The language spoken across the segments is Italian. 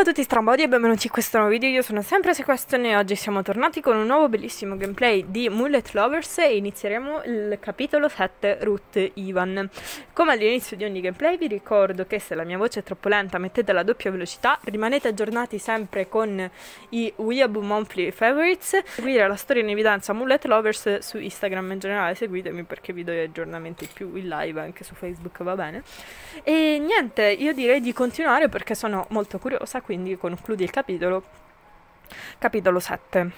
Ciao a tutti strambodi e benvenuti in questo nuovo video, io sono sempre Sequestion e oggi siamo tornati con un nuovo bellissimo gameplay di Mullet Lovers e inizieremo il capitolo 7 Root Ivan. Come all'inizio di ogni gameplay vi ricordo che se la mia voce è troppo lenta mettete la doppia velocità, rimanete aggiornati sempre con i Weeaboo Monthly Favorites, seguire la storia in evidenza Mullet Lovers su Instagram in generale, seguitemi perché vi do gli aggiornamenti più in live anche su Facebook va bene. E niente, io direi di continuare perché sono molto curiosa quindi concludi il capitolo. Capitolo 7.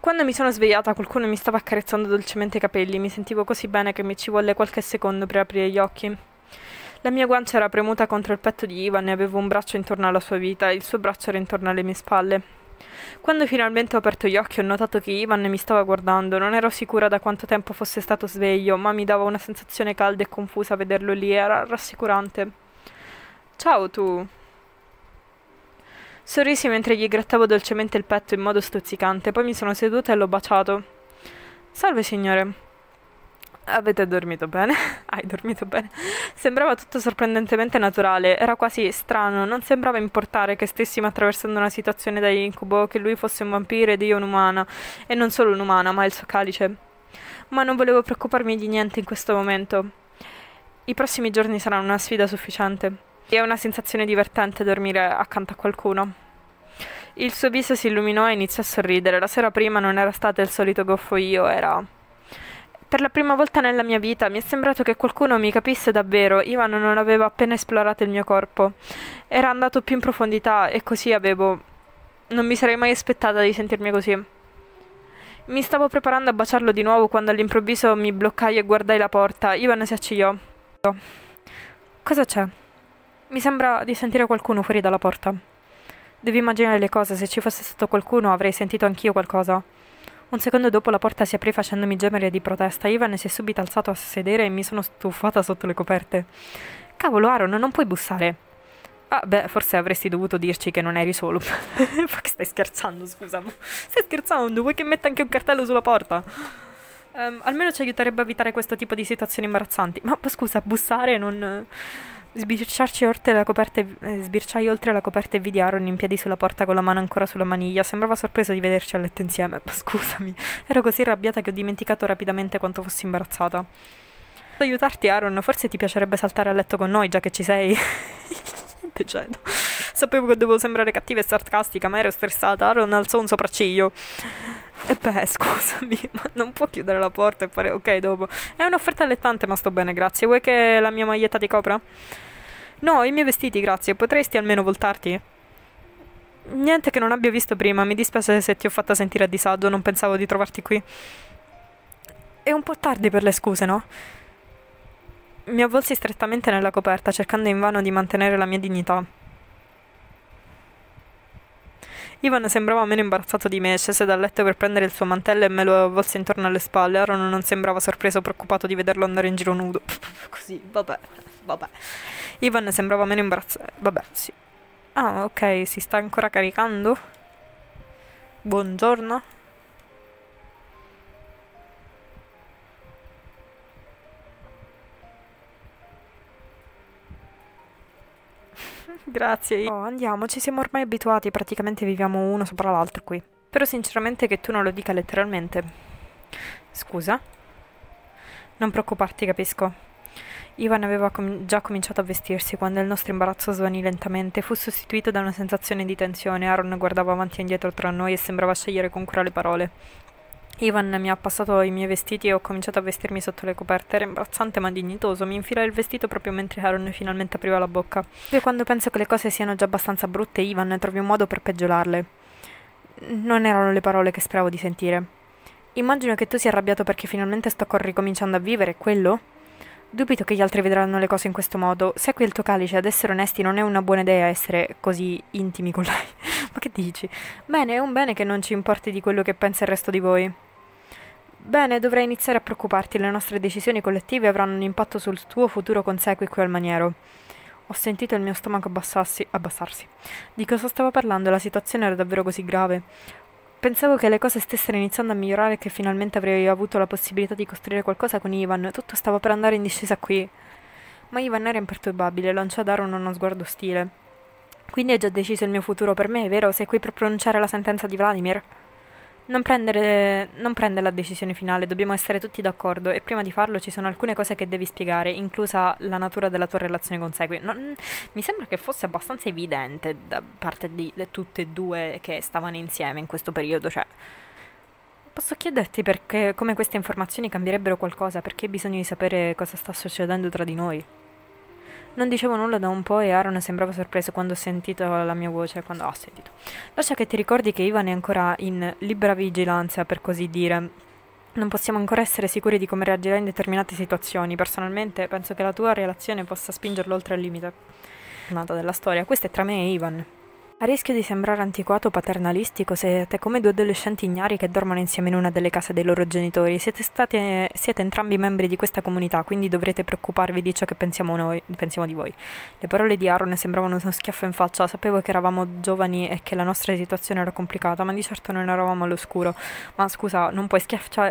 Quando mi sono svegliata qualcuno mi stava accarezzando dolcemente i capelli, mi sentivo così bene che mi ci volle qualche secondo per aprire gli occhi. La mia guancia era premuta contro il petto di Ivan e avevo un braccio intorno alla sua vita, il suo braccio era intorno alle mie spalle. Quando finalmente ho aperto gli occhi ho notato che Ivan mi stava guardando, non ero sicura da quanto tempo fosse stato sveglio, ma mi dava una sensazione calda e confusa vederlo lì, era rassicurante. Ciao tu, Sorrisi mentre gli grattavo dolcemente il petto in modo stuzzicante, poi mi sono seduta e l'ho baciato. Salve signore. Avete dormito bene? Hai dormito bene? Sembrava tutto sorprendentemente naturale, era quasi strano, non sembrava importare che stessimo attraversando una situazione da incubo, che lui fosse un vampiro ed io un'umana, e non solo un'umana, ma il suo calice. Ma non volevo preoccuparmi di niente in questo momento. I prossimi giorni saranno una sfida sufficiente. È una sensazione divertente dormire accanto a qualcuno. Il suo viso si illuminò e iniziò a sorridere. La sera prima non era stato il solito goffo io, era... Per la prima volta nella mia vita mi è sembrato che qualcuno mi capisse davvero. Ivan non aveva appena esplorato il mio corpo. Era andato più in profondità e così avevo... Non mi sarei mai aspettata di sentirmi così. Mi stavo preparando a baciarlo di nuovo quando all'improvviso mi bloccai e guardai la porta. Ivan si accigliò. Cosa c'è? Mi sembra di sentire qualcuno fuori dalla porta. Devi immaginare le cose, se ci fosse stato qualcuno avrei sentito anch'io qualcosa. Un secondo dopo la porta si aprì facendomi gemere di protesta. Ivan si è subito alzato a sedere e mi sono stufata sotto le coperte. Cavolo, Aaron, non puoi bussare. Ah, beh, forse avresti dovuto dirci che non eri solo. Ma che stai scherzando, scusa. Stai scherzando? Vuoi che metta anche un cartello sulla porta? Um, almeno ci aiuterebbe a evitare questo tipo di situazioni imbarazzanti. Ma scusa, bussare non... Sbirciarci oltre la coperta e, eh, sbirciai oltre la coperta e vidi Aaron in piedi sulla porta con la mano ancora sulla maniglia. Sembrava sorpreso di vederci a letto insieme. scusami, ero così arrabbiata che ho dimenticato rapidamente quanto fossi imbarazzata. Posso aiutarti, Aaron? Forse ti piacerebbe saltare a letto con noi, già che ci sei. veramente, cioè, sapevo che dovevo sembrare cattiva e sarcastica, ma ero stressata, Aaron alzò un sopracciglio. E beh, scusami, ma non può chiudere la porta e fare ok dopo. È un'offerta allettante, ma sto bene, grazie. Vuoi che la mia maglietta ti copra? No, i miei vestiti, grazie. Potresti almeno voltarti? Niente che non abbia visto prima, mi dispiace se ti ho fatta sentire a disagio, non pensavo di trovarti qui. È un po' tardi per le scuse, no? Mi avvolsi strettamente nella coperta, cercando invano di mantenere la mia dignità. Ivan sembrava meno imbarazzato di me, scese dal letto per prendere il suo mantello e me lo avvolse intorno alle spalle. Aaron non sembrava sorpreso o preoccupato di vederlo andare in giro nudo. Così, vabbè, vabbè. Ivan sembrava meno imbarazzato. Vabbè, sì. Ah, ok, si sta ancora caricando? Buongiorno. Grazie. Oh, andiamo, ci siamo ormai abituati, praticamente viviamo uno sopra l'altro qui. Però sinceramente che tu non lo dica letteralmente. Scusa? Non preoccuparti, capisco. Ivan aveva com già cominciato a vestirsi quando il nostro imbarazzo svanì lentamente fu sostituito da una sensazione di tensione. Aaron guardava avanti e indietro tra noi e sembrava scegliere con cura le parole. Ivan mi ha passato i miei vestiti e ho cominciato a vestirmi sotto le coperte. Era imbarazzante ma dignitoso. Mi infilò il vestito proprio mentre Aaron finalmente apriva la bocca. E quando penso che le cose siano già abbastanza brutte, Ivan trovi un modo per peggiorarle. Non erano le parole che speravo di sentire. Immagino che tu sia arrabbiato perché finalmente sto ricominciando a vivere, quello? Dubito che gli altri vedranno le cose in questo modo. Se qui il tuo calice, ad essere onesti, non è una buona idea essere così intimi con lei. Ma che dici? Bene, è un bene che non ci importi di quello che pensa il resto di voi. Bene, dovrai iniziare a preoccuparti, le nostre decisioni collettive avranno un impatto sul tuo futuro conseguo qui al maniero. Ho sentito il mio stomaco abbassarsi. Di cosa stavo parlando? La situazione era davvero così grave. Pensavo che le cose stessero iniziando a migliorare e che finalmente avrei avuto la possibilità di costruire qualcosa con Ivan. Tutto stava per andare in discesa qui. Ma Ivan era imperturbabile, lanciò a Daron uno sguardo ostile. Quindi hai già deciso il mio futuro per me, vero? Sei qui per pronunciare la sentenza di Vladimir? Non, prendere, non prende la decisione finale, dobbiamo essere tutti d'accordo e prima di farlo ci sono alcune cose che devi spiegare, inclusa la natura della tua relazione con Segui. Non, mi sembra che fosse abbastanza evidente da parte di tutte e due che stavano insieme in questo periodo, cioè... Posso chiederti perché, come queste informazioni cambierebbero qualcosa? Perché hai bisogno di sapere cosa sta succedendo tra di noi? Non dicevo nulla da un po' e Aaron sembrava sorpreso quando ho sentito la mia voce, quando ho sentito. Lascia che ti ricordi che Ivan è ancora in libera vigilanza, per così dire. Non possiamo ancora essere sicuri di come reagirà in determinate situazioni. Personalmente penso che la tua relazione possa spingerlo oltre il limite della storia. Questa è tra me e Ivan. A rischio di sembrare antiquato o paternalistico, siete come due adolescenti ignari che dormono insieme in una delle case dei loro genitori. Siete, state, siete entrambi membri di questa comunità, quindi dovrete preoccuparvi di ciò che pensiamo, noi, pensiamo di voi. Le parole di Aaron sembravano uno schiaffo in faccia. Sapevo che eravamo giovani e che la nostra situazione era complicata, ma di certo non eravamo all'oscuro. Ma scusa, non puoi,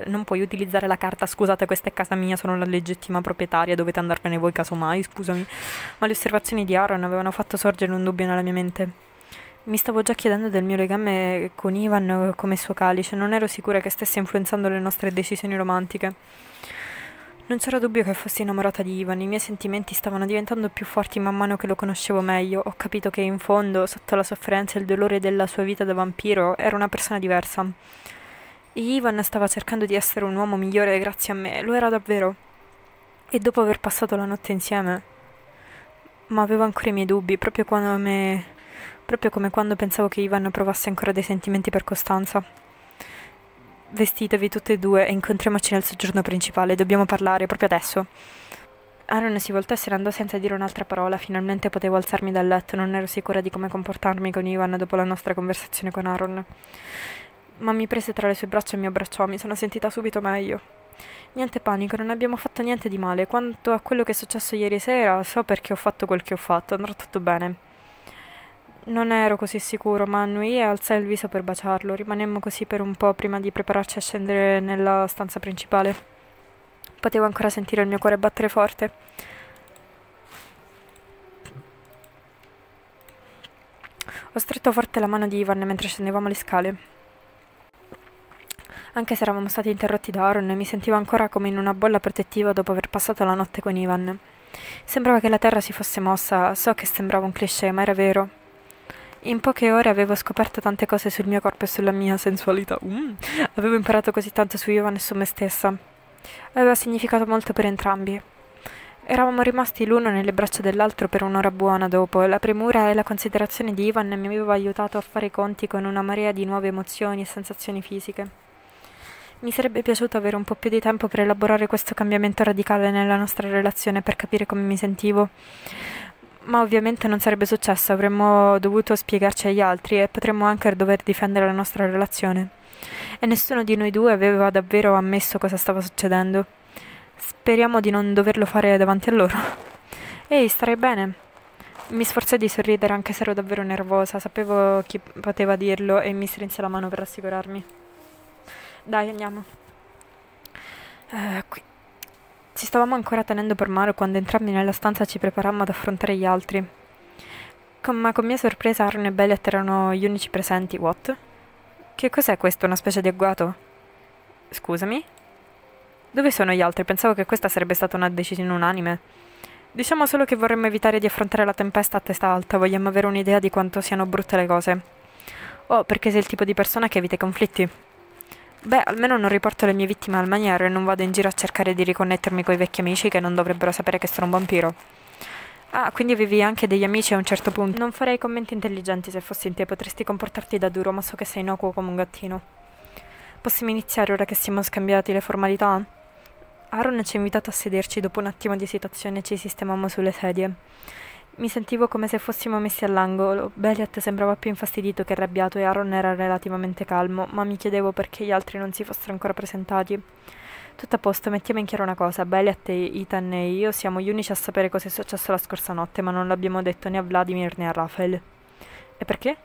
non puoi utilizzare la carta. Scusate, questa è casa mia, sono la legittima proprietaria, dovete andarvene voi casomai, scusami. Ma le osservazioni di Aaron avevano fatto sorgere un dubbio nella mia mente. Mi stavo già chiedendo del mio legame con Ivan come suo calice, non ero sicura che stesse influenzando le nostre decisioni romantiche. Non c'era dubbio che fossi innamorata di Ivan, i miei sentimenti stavano diventando più forti man mano che lo conoscevo meglio, ho capito che in fondo, sotto la sofferenza e il dolore della sua vita da vampiro, era una persona diversa. E Ivan stava cercando di essere un uomo migliore grazie a me, lo era davvero. E dopo aver passato la notte insieme... Ma avevo ancora i miei dubbi, proprio quando me proprio come quando pensavo che Ivan provasse ancora dei sentimenti per Costanza. Vestitevi tutte e due e incontriamoci nel soggiorno principale, dobbiamo parlare proprio adesso. Aaron si voltò e se ne andò senza dire un'altra parola. Finalmente potevo alzarmi dal letto, non ero sicura di come comportarmi con Ivan dopo la nostra conversazione con Aaron. Ma mi prese tra le sue braccia e mi abbracciò, mi sono sentita subito meglio. Niente panico, non abbiamo fatto niente di male. Quanto a quello che è successo ieri sera, so perché ho fatto quel che ho fatto, andrà tutto bene. Non ero così sicuro, ma annui e alzai il viso per baciarlo. Rimanemmo così per un po' prima di prepararci a scendere nella stanza principale. Potevo ancora sentire il mio cuore battere forte. Ho stretto forte la mano di Ivan mentre scendevamo le scale. Anche se eravamo stati interrotti da Aaron, mi sentivo ancora come in una bolla protettiva dopo aver passato la notte con Ivan. Sembrava che la terra si fosse mossa, so che sembrava un cliché, ma era vero. In poche ore avevo scoperto tante cose sul mio corpo e sulla mia sensualità. Mm. Avevo imparato così tanto su Ivan e su me stessa. Aveva significato molto per entrambi. Eravamo rimasti l'uno nelle braccia dell'altro per un'ora buona dopo. La premura e la considerazione di Ivan mi aveva aiutato a fare i conti con una marea di nuove emozioni e sensazioni fisiche. Mi sarebbe piaciuto avere un po' più di tempo per elaborare questo cambiamento radicale nella nostra relazione per capire come mi sentivo ma ovviamente non sarebbe successo, avremmo dovuto spiegarci agli altri e potremmo anche dover difendere la nostra relazione. E nessuno di noi due aveva davvero ammesso cosa stava succedendo. Speriamo di non doverlo fare davanti a loro. Ehi, starei bene. Mi sforzai di sorridere anche se ero davvero nervosa, sapevo chi poteva dirlo e mi strinse la mano per rassicurarmi. Dai, andiamo. Uh, qui. Ci stavamo ancora tenendo per mano quando entrambi nella stanza ci preparammo ad affrontare gli altri. Con, ma con mia sorpresa Aaron e Belliot erano gli unici presenti, what? Che cos'è questo, una specie di agguato? Scusami? Dove sono gli altri? Pensavo che questa sarebbe stata una decisione unanime. Diciamo solo che vorremmo evitare di affrontare la tempesta a testa alta, vogliamo avere un'idea di quanto siano brutte le cose. Oh, perché sei il tipo di persona che evita i conflitti. Beh, almeno non riporto le mie vittime al maniero e non vado in giro a cercare di riconnettermi coi vecchi amici che non dovrebbero sapere che sono un vampiro. Ah, quindi avevi anche degli amici a un certo punto. Non farei commenti intelligenti se fossi in te, potresti comportarti da duro, ma so che sei innocuo come un gattino. Possiamo iniziare ora che siamo scambiati le formalità? Aaron ci ha invitato a sederci, dopo un attimo di esitazione ci sistemammo sulle sedie. Mi sentivo come se fossimo messi all'angolo. Beliat sembrava più infastidito che arrabbiato e Aaron era relativamente calmo, ma mi chiedevo perché gli altri non si fossero ancora presentati. Tutto a posto, mettiamo in chiaro una cosa. Beliat, Ethan e io siamo gli unici a sapere cosa è successo la scorsa notte, ma non l'abbiamo detto né a Vladimir né a Rafael. E perché?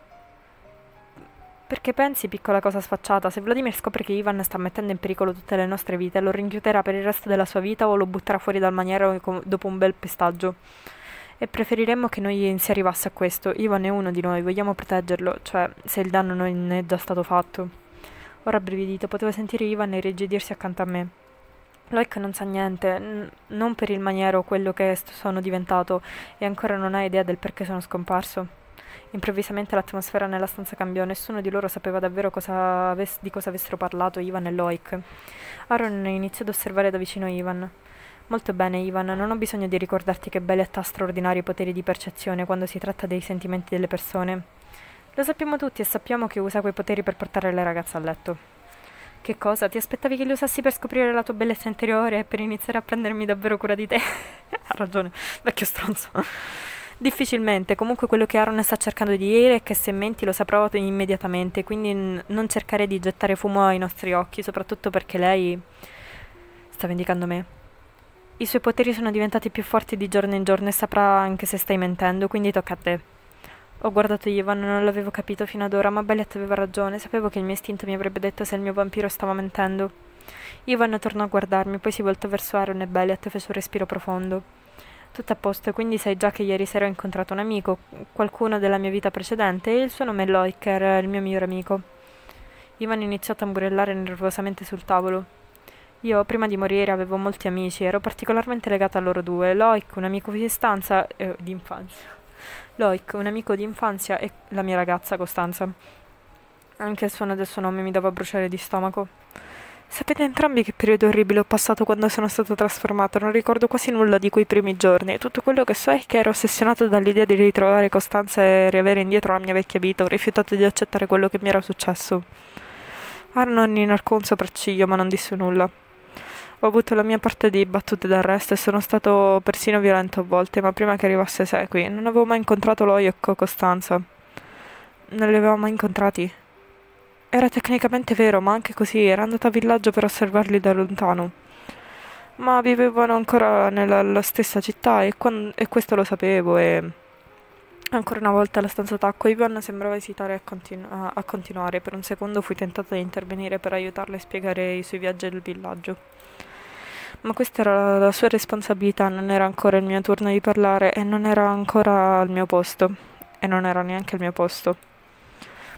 Perché pensi, piccola cosa sfacciata, se Vladimir scopre che Ivan sta mettendo in pericolo tutte le nostre vite, lo rinchiuderà per il resto della sua vita o lo butterà fuori dal maniero dopo un bel pestaggio. E preferiremmo che non si arrivasse a questo. Ivan è uno di noi, vogliamo proteggerlo, cioè se il danno non è già stato fatto. Ora brividito, potevo sentire Ivan irrigidirsi accanto a me. Loic non sa niente, non per il maniero quello che sono diventato e ancora non ha idea del perché sono scomparso. Improvvisamente l'atmosfera nella stanza cambiò, nessuno di loro sapeva davvero cosa di cosa avessero parlato Ivan e Loic. Aaron iniziò ad osservare da vicino Ivan. Molto bene, Ivan, non ho bisogno di ricordarti che Bellet ha straordinari poteri di percezione quando si tratta dei sentimenti delle persone. Lo sappiamo tutti e sappiamo che usa quei poteri per portare le ragazze a letto. Che cosa? Ti aspettavi che li usassi per scoprire la tua bellezza interiore e per iniziare a prendermi davvero cura di te? ha ragione, vecchio stronzo. Difficilmente, comunque quello che Aaron sta cercando di dire è che se menti lo saprò immediatamente, quindi non cercare di gettare fumo ai nostri occhi, soprattutto perché lei sta vendicando me. I suoi poteri sono diventati più forti di giorno in giorno e saprà anche se stai mentendo, quindi tocca a te. Ho guardato Ivan, non l'avevo capito fino ad ora, ma Belliat aveva ragione, sapevo che il mio istinto mi avrebbe detto se il mio vampiro stava mentendo. Ivan tornò a guardarmi, poi si voltò verso Aaron e Belliat fece un respiro profondo. Tutto a posto, quindi sai già che ieri sera ho incontrato un amico, qualcuno della mia vita precedente, e il suo nome è Loiker, il mio migliore amico. Ivan iniziò a tamburellare nervosamente sul tavolo. Io prima di morire avevo molti amici, ero particolarmente legata a loro due, Loic, un amico di stanza, eh, di infanzia. Loic, un amico di infanzia e la mia ragazza Costanza. Anche il suono del suo nome mi dava bruciare di stomaco. Sapete entrambi che periodo orribile ho passato quando sono stato trasformato, non ricordo quasi nulla di quei primi giorni. Tutto quello che so è che ero ossessionato dall'idea di ritrovare Costanza e riavere indietro la mia vecchia vita, ho rifiutato di accettare quello che mi era successo. Arnon inarcò un sopracciglio, ma non disse nulla. Ho avuto la mia parte di battute d'arresto e sono stato persino violento a volte, ma prima che arrivasse Sequi non avevo mai incontrato e Costanza. Non li avevo mai incontrati. Era tecnicamente vero, ma anche così era andata a villaggio per osservarli da lontano. Ma vivevano ancora nella stessa città e, quando, e questo lo sapevo e... Ancora una volta la stanza d'acqua, Ivan sembrava esitare a, continu a continuare. Per un secondo fui tentata di intervenire per aiutarla a spiegare i suoi viaggi del villaggio ma questa era la sua responsabilità, non era ancora il mio turno di parlare e non era ancora al mio posto e non era neanche al mio posto.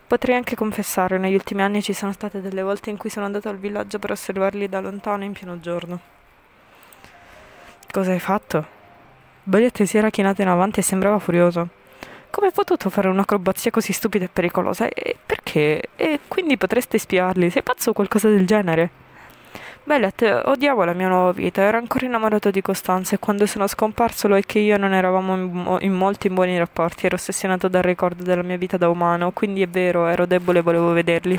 Potrei anche confessare, negli ultimi anni ci sono state delle volte in cui sono andato al villaggio per osservarli da lontano in pieno giorno. Cosa hai fatto? Bariette si era chinato in avanti e sembrava furioso. Come hai potuto fare un'acrobazia così stupida e pericolosa? E perché? E quindi potreste spiarli? Sei pazzo o qualcosa del genere? Bellet eh, odiavo la mia nuova vita, era ancora innamorato di Costanza e quando sono scomparso lo è che io non eravamo in molti buoni rapporti, ero ossessionato dal ricordo della mia vita da umano, quindi è vero, ero debole e volevo vederli.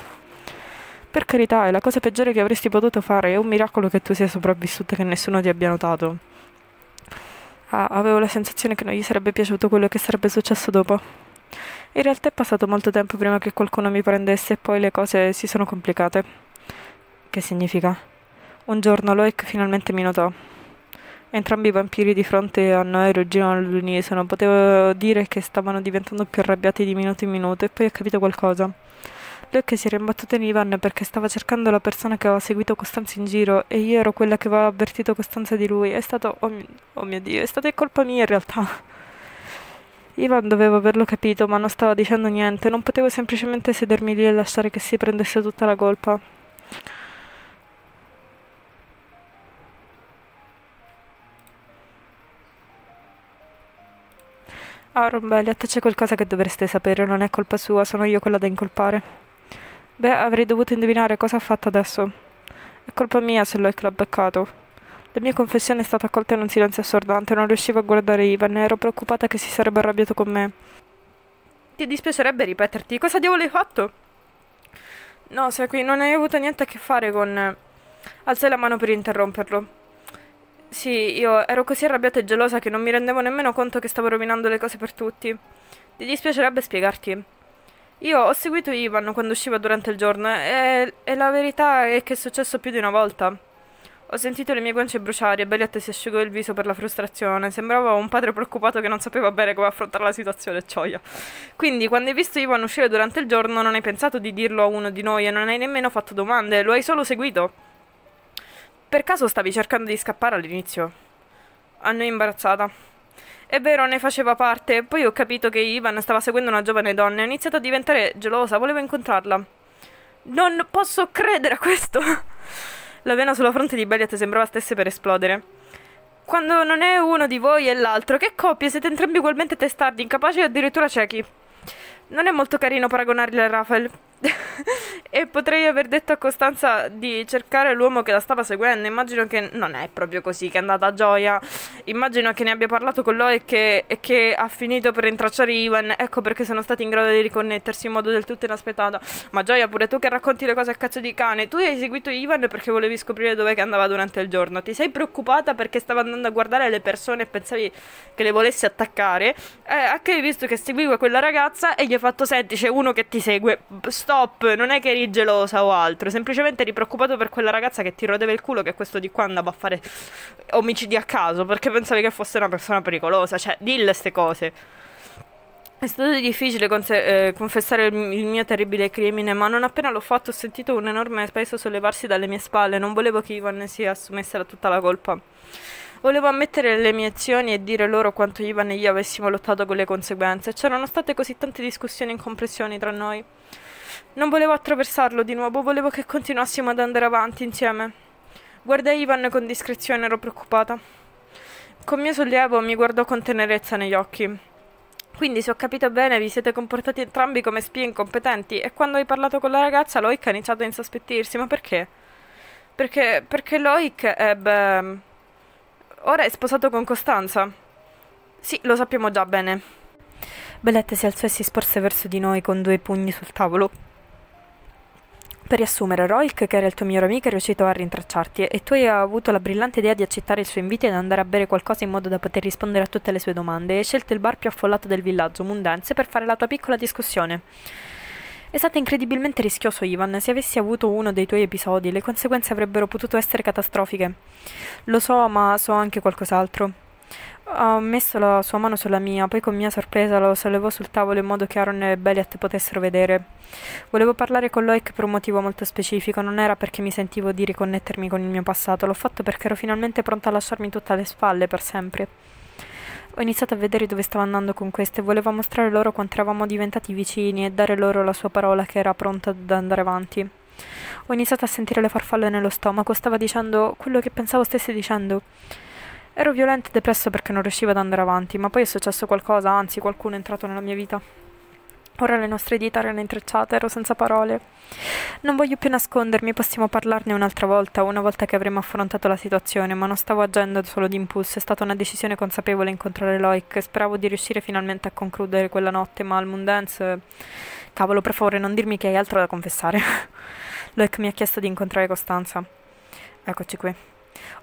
Per carità, è la cosa peggiore che avresti potuto fare, è un miracolo che tu sia sopravvissuta e che nessuno ti abbia notato. Ah, avevo la sensazione che non gli sarebbe piaciuto quello che sarebbe successo dopo. In realtà è passato molto tempo prima che qualcuno mi prendesse e poi le cose si sono complicate. Che significa? Un giorno Loic finalmente mi notò. Entrambi i vampiri di fronte a noi ruggirono all'unisono. Potevo dire che stavano diventando più arrabbiati di minuto in minuto e poi ho capito qualcosa. Loic si era imbattuto in Ivan perché stava cercando la persona che aveva seguito Costanza in giro e io ero quella che aveva avvertito Costanza di lui. È stato... Oh mio, oh mio Dio, è stata colpa mia in realtà. Ivan doveva averlo capito, ma non stava dicendo niente, non potevo semplicemente sedermi lì e lasciare che si prendesse tutta la colpa. Aaron ah, Belliot, c'è qualcosa che dovreste sapere, non è colpa sua, sono io quella da incolpare. Beh, avrei dovuto indovinare cosa ha fatto adesso. È colpa mia se lo è clabbeccato. La mia confessione è stata accolta in un silenzio assordante, non riuscivo a guardare Ivan e ero preoccupata che si sarebbe arrabbiato con me. Ti dispiacerebbe ripeterti, cosa diavolo hai fatto? No, sei qui, non hai avuto niente a che fare con... Alzai la mano per interromperlo. Sì, io ero così arrabbiata e gelosa che non mi rendevo nemmeno conto che stavo rovinando le cose per tutti. Ti dispiacerebbe spiegarti. Io ho seguito Ivan quando usciva durante il giorno e, e la verità è che è successo più di una volta. Ho sentito le mie guance bruciare e Belliot si asciugò il viso per la frustrazione. Sembrava un padre preoccupato che non sapeva bene come affrontare la situazione, cioia. Quindi, quando hai visto Ivan uscire durante il giorno, non hai pensato di dirlo a uno di noi e non hai nemmeno fatto domande, lo hai solo seguito. Per caso stavi cercando di scappare all'inizio? A noi imbarazzata. È vero, ne faceva parte. Poi ho capito che Ivan stava seguendo una giovane donna e ho iniziato a diventare gelosa, volevo incontrarla. Non posso credere a questo! La vena sulla fronte di Belliat sembrava stesse per esplodere. Quando non è uno di voi e l'altro, che coppie, siete entrambi ugualmente testardi, incapaci o addirittura ciechi. Non è molto carino paragonarli a Rafael, e potrei aver detto a Costanza di cercare l'uomo che la stava seguendo. Immagino che non è proprio così che è andata a Gioia. Immagino che ne abbia parlato con loro e che, e che ha finito per rintracciare Ivan. Ecco perché sono stati in grado di riconnettersi in modo del tutto inaspettato. Ma Gioia, pure tu che racconti le cose a cazzo di cane. Tu hai seguito Ivan perché volevi scoprire dove andava durante il giorno. Ti sei preoccupata perché stava andando a guardare le persone e pensavi che le volesse attaccare. Eh, anche hai visto che seguiva quella ragazza e gli hai fatto senti c'è uno che ti segue. Sto stop, non è che eri gelosa o altro, semplicemente eri preoccupato per quella ragazza che ti rodeva il culo che questo di qua andava a fare omicidi a caso perché pensavi che fosse una persona pericolosa, cioè dille ste cose. È stato difficile eh, confessare il, il, mio terribile crimine, ma non appena l'ho fatto ho sentito un enorme peso sollevarsi dalle mie spalle, non volevo che Ivan si assumesse tutta la colpa. Volevo ammettere le mie azioni e dire loro quanto Ivan e io avessimo lottato con le conseguenze. C'erano state così tante discussioni e incompressioni tra noi. Non volevo attraversarlo di nuovo, volevo che continuassimo ad andare avanti insieme. Guardai Ivan con discrezione, ero preoccupata. Con mio sollievo mi guardò con tenerezza negli occhi. Quindi, se ho capito bene, vi siete comportati entrambi come spie incompetenti e quando hai parlato con la ragazza Loic ha iniziato a insospettirsi. Ma perché? Perché, perché Loic ebbe... Ehm, ora è sposato con Costanza. Sì, lo sappiamo già bene. Bellette si alzò e si sporse verso di noi con due pugni sul tavolo. Per riassumere, Roik, che era il tuo migliore amico, è riuscito a rintracciarti e tu hai avuto la brillante idea di accettare il suo invito e di andare a bere qualcosa in modo da poter rispondere a tutte le sue domande e hai scelto il bar più affollato del villaggio, Mundense, per fare la tua piccola discussione. È stato incredibilmente rischioso, Ivan. Se avessi avuto uno dei tuoi episodi, le conseguenze avrebbero potuto essere catastrofiche. Lo so, ma so anche qualcos'altro. Ho messo la sua mano sulla mia, poi con mia sorpresa lo sollevò sul tavolo in modo che Aaron e Beliat potessero vedere. Volevo parlare con Loic per un motivo molto specifico, non era perché mi sentivo di riconnettermi con il mio passato, l'ho fatto perché ero finalmente pronta a lasciarmi tutte le spalle per sempre. Ho iniziato a vedere dove stavo andando con queste, volevo mostrare loro quanto eravamo diventati vicini e dare loro la sua parola che era pronta ad andare avanti. Ho iniziato a sentire le farfalle nello stomaco, stava dicendo quello che pensavo stesse dicendo. Ero violento e depresso perché non riuscivo ad andare avanti, ma poi è successo qualcosa, anzi qualcuno è entrato nella mia vita. Ora le nostre dita erano intrecciate, ero senza parole. Non voglio più nascondermi, possiamo parlarne un'altra volta, una volta che avremo affrontato la situazione, ma non stavo agendo solo d'impulso, è stata una decisione consapevole incontrare Loic, speravo di riuscire finalmente a concludere quella notte, ma al Moondance... Cavolo, per favore, non dirmi che hai altro da confessare. Loic mi ha chiesto di incontrare Costanza. Eccoci qui.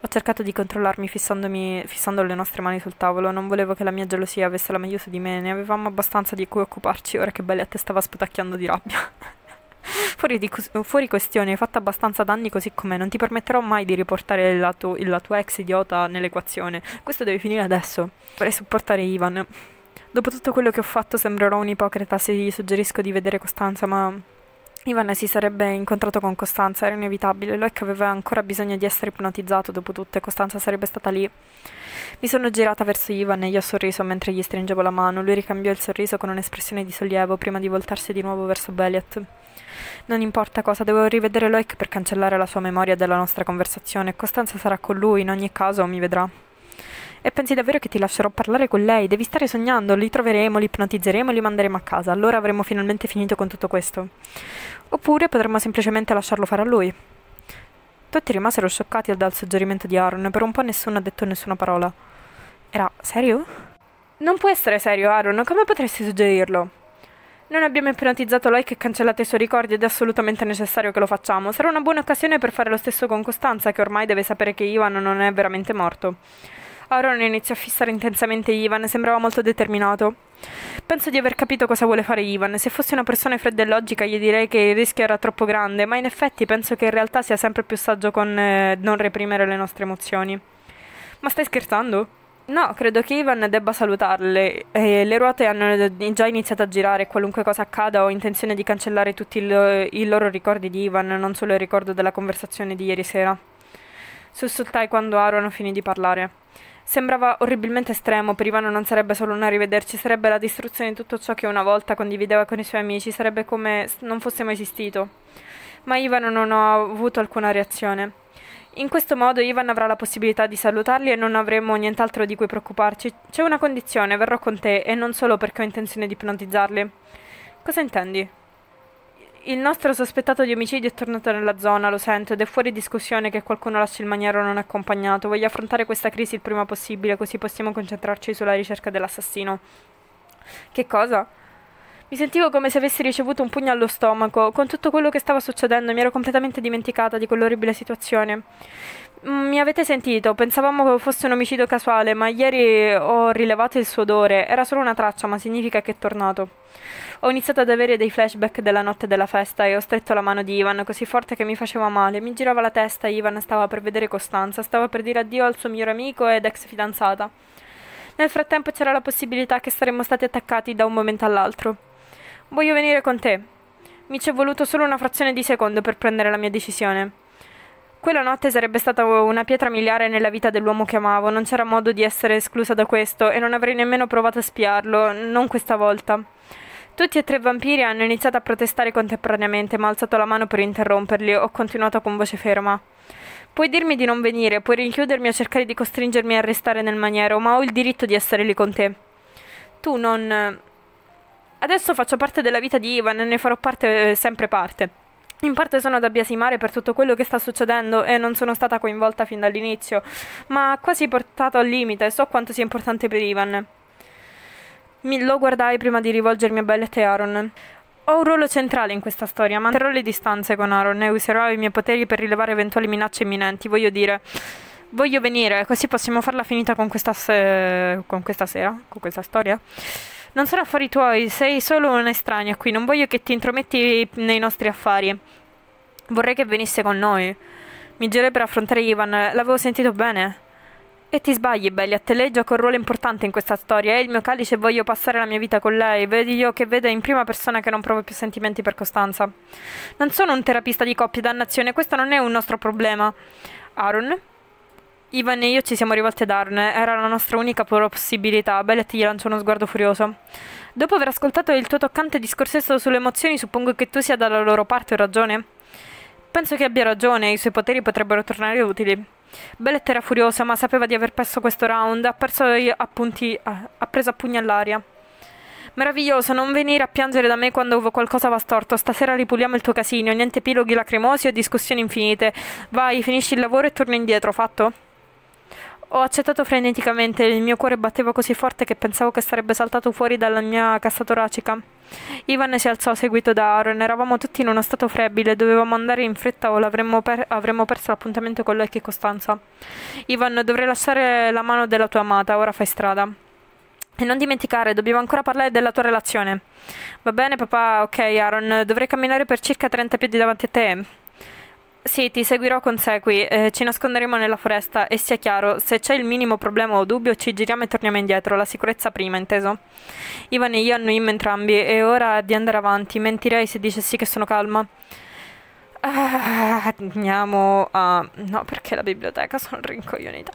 Ho cercato di controllarmi fissando le nostre mani sul tavolo. Non volevo che la mia gelosia avesse la meglio su di me. Ne avevamo abbastanza di cui occuparci ora che Bellette stava sputacchiando di rabbia. fuori, di fuori, questione, hai fatto abbastanza danni così com'è. Non ti permetterò mai di riportare la, tu la tua ex idiota nell'equazione. Questo deve finire adesso. Vorrei supportare Ivan. Dopo tutto quello che ho fatto sembrerò un ipocrita se gli suggerisco di vedere Costanza, ma Ivan si sarebbe incontrato con Costanza, era inevitabile, Loic aveva ancora bisogno di essere ipnotizzato dopo tutto e Costanza sarebbe stata lì. Mi sono girata verso Ivan e gli ho sorriso mentre gli stringevo la mano, lui ricambiò il sorriso con un'espressione di sollievo prima di voltarsi di nuovo verso Beliat. Non importa cosa, devo rivedere Loic per cancellare la sua memoria della nostra conversazione, Costanza sarà con lui, in ogni caso mi vedrà. E pensi davvero che ti lascerò parlare con lei? Devi stare sognando, li troveremo, li ipnotizzeremo e li manderemo a casa. Allora avremo finalmente finito con tutto questo. Oppure potremmo semplicemente lasciarlo fare a lui. Tutti rimasero scioccati dal suggerimento di Aaron e per un po' nessuno ha detto nessuna parola. Era serio? Non può essere serio, Aaron, come potresti suggerirlo? Non abbiamo ipnotizzato lei che cancellate i suoi ricordi ed è assolutamente necessario che lo facciamo. Sarà una buona occasione per fare lo stesso con Costanza, che ormai deve sapere che Ivan non è veramente morto. Aaron inizia a fissare intensamente Ivan, sembrava molto determinato. Penso di aver capito cosa vuole fare Ivan. Se fosse una persona fredda e logica gli direi che il rischio era troppo grande, ma in effetti penso che in realtà sia sempre più saggio con eh, non reprimere le nostre emozioni. Ma stai scherzando? No, credo che Ivan debba salutarle. Eh, le ruote hanno già iniziato a girare, qualunque cosa accada ho intenzione di cancellare tutti il, i loro ricordi di Ivan, non solo il ricordo della conversazione di ieri sera. Sussultai quando Aaron finì di parlare. Sembrava orribilmente estremo, per Ivano non sarebbe solo un arrivederci, sarebbe la distruzione di tutto ciò che una volta condivideva con i suoi amici, sarebbe come se non fosse mai esistito. Ma Ivano non ha avuto alcuna reazione. In questo modo Ivan avrà la possibilità di salutarli e non avremo nient'altro di cui preoccuparci. C'è una condizione, verrò con te e non solo perché ho intenzione di ipnotizzarli. Cosa intendi? Il nostro sospettato di omicidio è tornato nella zona, lo sento, ed è fuori discussione che qualcuno lasci il maniero non accompagnato. Voglio affrontare questa crisi il prima possibile, così possiamo concentrarci sulla ricerca dell'assassino. Che cosa? Mi sentivo come se avessi ricevuto un pugno allo stomaco. Con tutto quello che stava succedendo mi ero completamente dimenticata di quell'orribile situazione. Mm, mi avete sentito, pensavamo fosse un omicidio casuale, ma ieri ho rilevato il suo odore. Era solo una traccia, ma significa che è tornato. Ho iniziato ad avere dei flashback della notte della festa e ho stretto la mano di Ivan così forte che mi faceva male. Mi girava la testa, Ivan stava per vedere Costanza, stava per dire addio al suo migliore amico ed ex fidanzata. Nel frattempo c'era la possibilità che saremmo stati attaccati da un momento all'altro. Voglio venire con te. Mi ci è voluto solo una frazione di secondo per prendere la mia decisione. Quella notte sarebbe stata una pietra miliare nella vita dell'uomo che amavo, non c'era modo di essere esclusa da questo e non avrei nemmeno provato a spiarlo, non questa volta. Tutti e tre i vampiri hanno iniziato a protestare contemporaneamente, ma ho alzato la mano per interromperli, ho continuato con voce ferma. Puoi dirmi di non venire, puoi rinchiudermi o cercare di costringermi a restare nel maniero, ma ho il diritto di essere lì con te. Tu non... Adesso faccio parte della vita di Ivan e ne farò parte, eh, sempre parte. In parte sono da biasimare per tutto quello che sta succedendo e non sono stata coinvolta fin dall'inizio, ma quasi portato al limite e so quanto sia importante per Ivan lo guardai prima di rivolgermi a Bellet e Aaron. Ho un ruolo centrale in questa storia, manterrò le distanze con Aaron e userò i miei poteri per rilevare eventuali minacce imminenti, voglio dire. Voglio venire, così possiamo farla finita con questa, se... con questa sera, con questa storia. Non sono affari tuoi, sei solo un estraneo qui, non voglio che ti intrometti nei nostri affari. Vorrei che venisse con noi. Mi girerebbe per affrontare Ivan, l'avevo sentito bene. E ti sbagli, Belli, Lei gioca un ruolo importante in questa storia, è il mio calice e voglio passare la mia vita con lei, vedi io che vedo in prima persona che non provo più sentimenti per Costanza. Non sono un terapista di coppie, dannazione, questo non è un nostro problema. Aaron? Ivan e io ci siamo rivolti ad Aaron, era la nostra unica possibilità, Bellet gli lancia uno sguardo furioso. Dopo aver ascoltato il tuo toccante discorsetto sulle emozioni, suppongo che tu sia dalla loro parte, ho ragione? Penso che abbia ragione, i suoi poteri potrebbero tornare utili. Bellet era furiosa, ma sapeva di aver perso questo round. Ha, perso appunti, ha preso a pugni all'aria. Meraviglioso, non venire a piangere da me quando qualcosa va storto. Stasera ripuliamo il tuo casino, niente epiloghi lacrimosi o discussioni infinite. Vai, finisci il lavoro e torna indietro, fatto? Ho accettato freneticamente, il mio cuore batteva così forte che pensavo che sarebbe saltato fuori dalla mia cassa toracica. Ivan si alzò seguito da Aaron. Eravamo tutti in uno stato frebbile, dovevamo andare in fretta o avremmo, per avremmo perso l'appuntamento con lei e Costanza. Ivan, dovrei lasciare la mano della tua amata, ora fai strada. E non dimenticare, dobbiamo ancora parlare della tua relazione. Va bene, papà, ok, Aaron, dovrei camminare per circa 30 piedi davanti a te. Sì, ti seguirò con Sequi, eh, ci nasconderemo nella foresta e sia chiaro, se c'è il minimo problema o dubbio ci giriamo e torniamo indietro, la sicurezza prima, inteso? Ivan e io annuimmo entrambi e ora di andare avanti, mentirei se dicessi che sono calma. Ah, andiamo a... no perché la biblioteca, sono rincoglionita.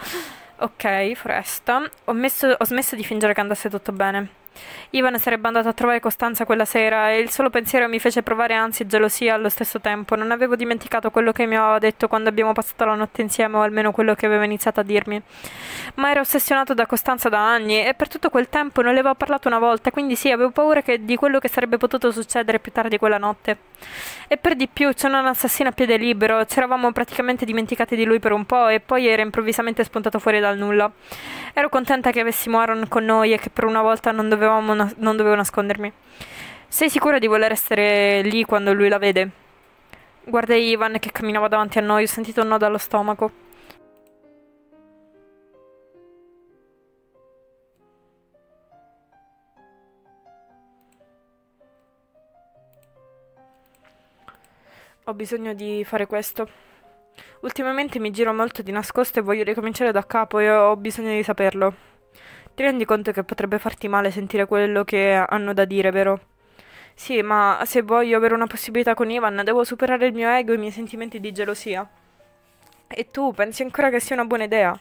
Ok, foresta. Ho, messo, ho smesso di fingere che andasse tutto bene. Ivan sarebbe andato a trovare Costanza quella sera e il solo pensiero mi fece provare ansia e gelosia allo stesso tempo. Non avevo dimenticato quello che mi aveva detto quando abbiamo passato la notte insieme o almeno quello che aveva iniziato a dirmi. Ma ero ossessionato da Costanza da anni e per tutto quel tempo non le avevo parlato una volta, quindi sì, avevo paura che di quello che sarebbe potuto succedere più tardi quella notte. E per di più c'era un assassino a piede libero, c'eravamo praticamente dimenticati di lui per un po' e poi era improvvisamente spuntato fuori dal nulla. Ero contenta che avessimo Aaron con noi e che per una volta non dovevo dovevamo, non dovevo nascondermi. Sei sicura di voler essere lì quando lui la vede? Guardai Ivan che camminava davanti a noi, ho sentito un nodo allo stomaco. Ho bisogno di fare questo. Ultimamente mi giro molto di nascosto e voglio ricominciare da capo e ho bisogno di saperlo. Ti rendi conto che potrebbe farti male sentire quello che hanno da dire, vero? Sì, ma se voglio avere una possibilità con Ivan, devo superare il mio ego e i miei sentimenti di gelosia. E tu pensi ancora che sia una buona idea?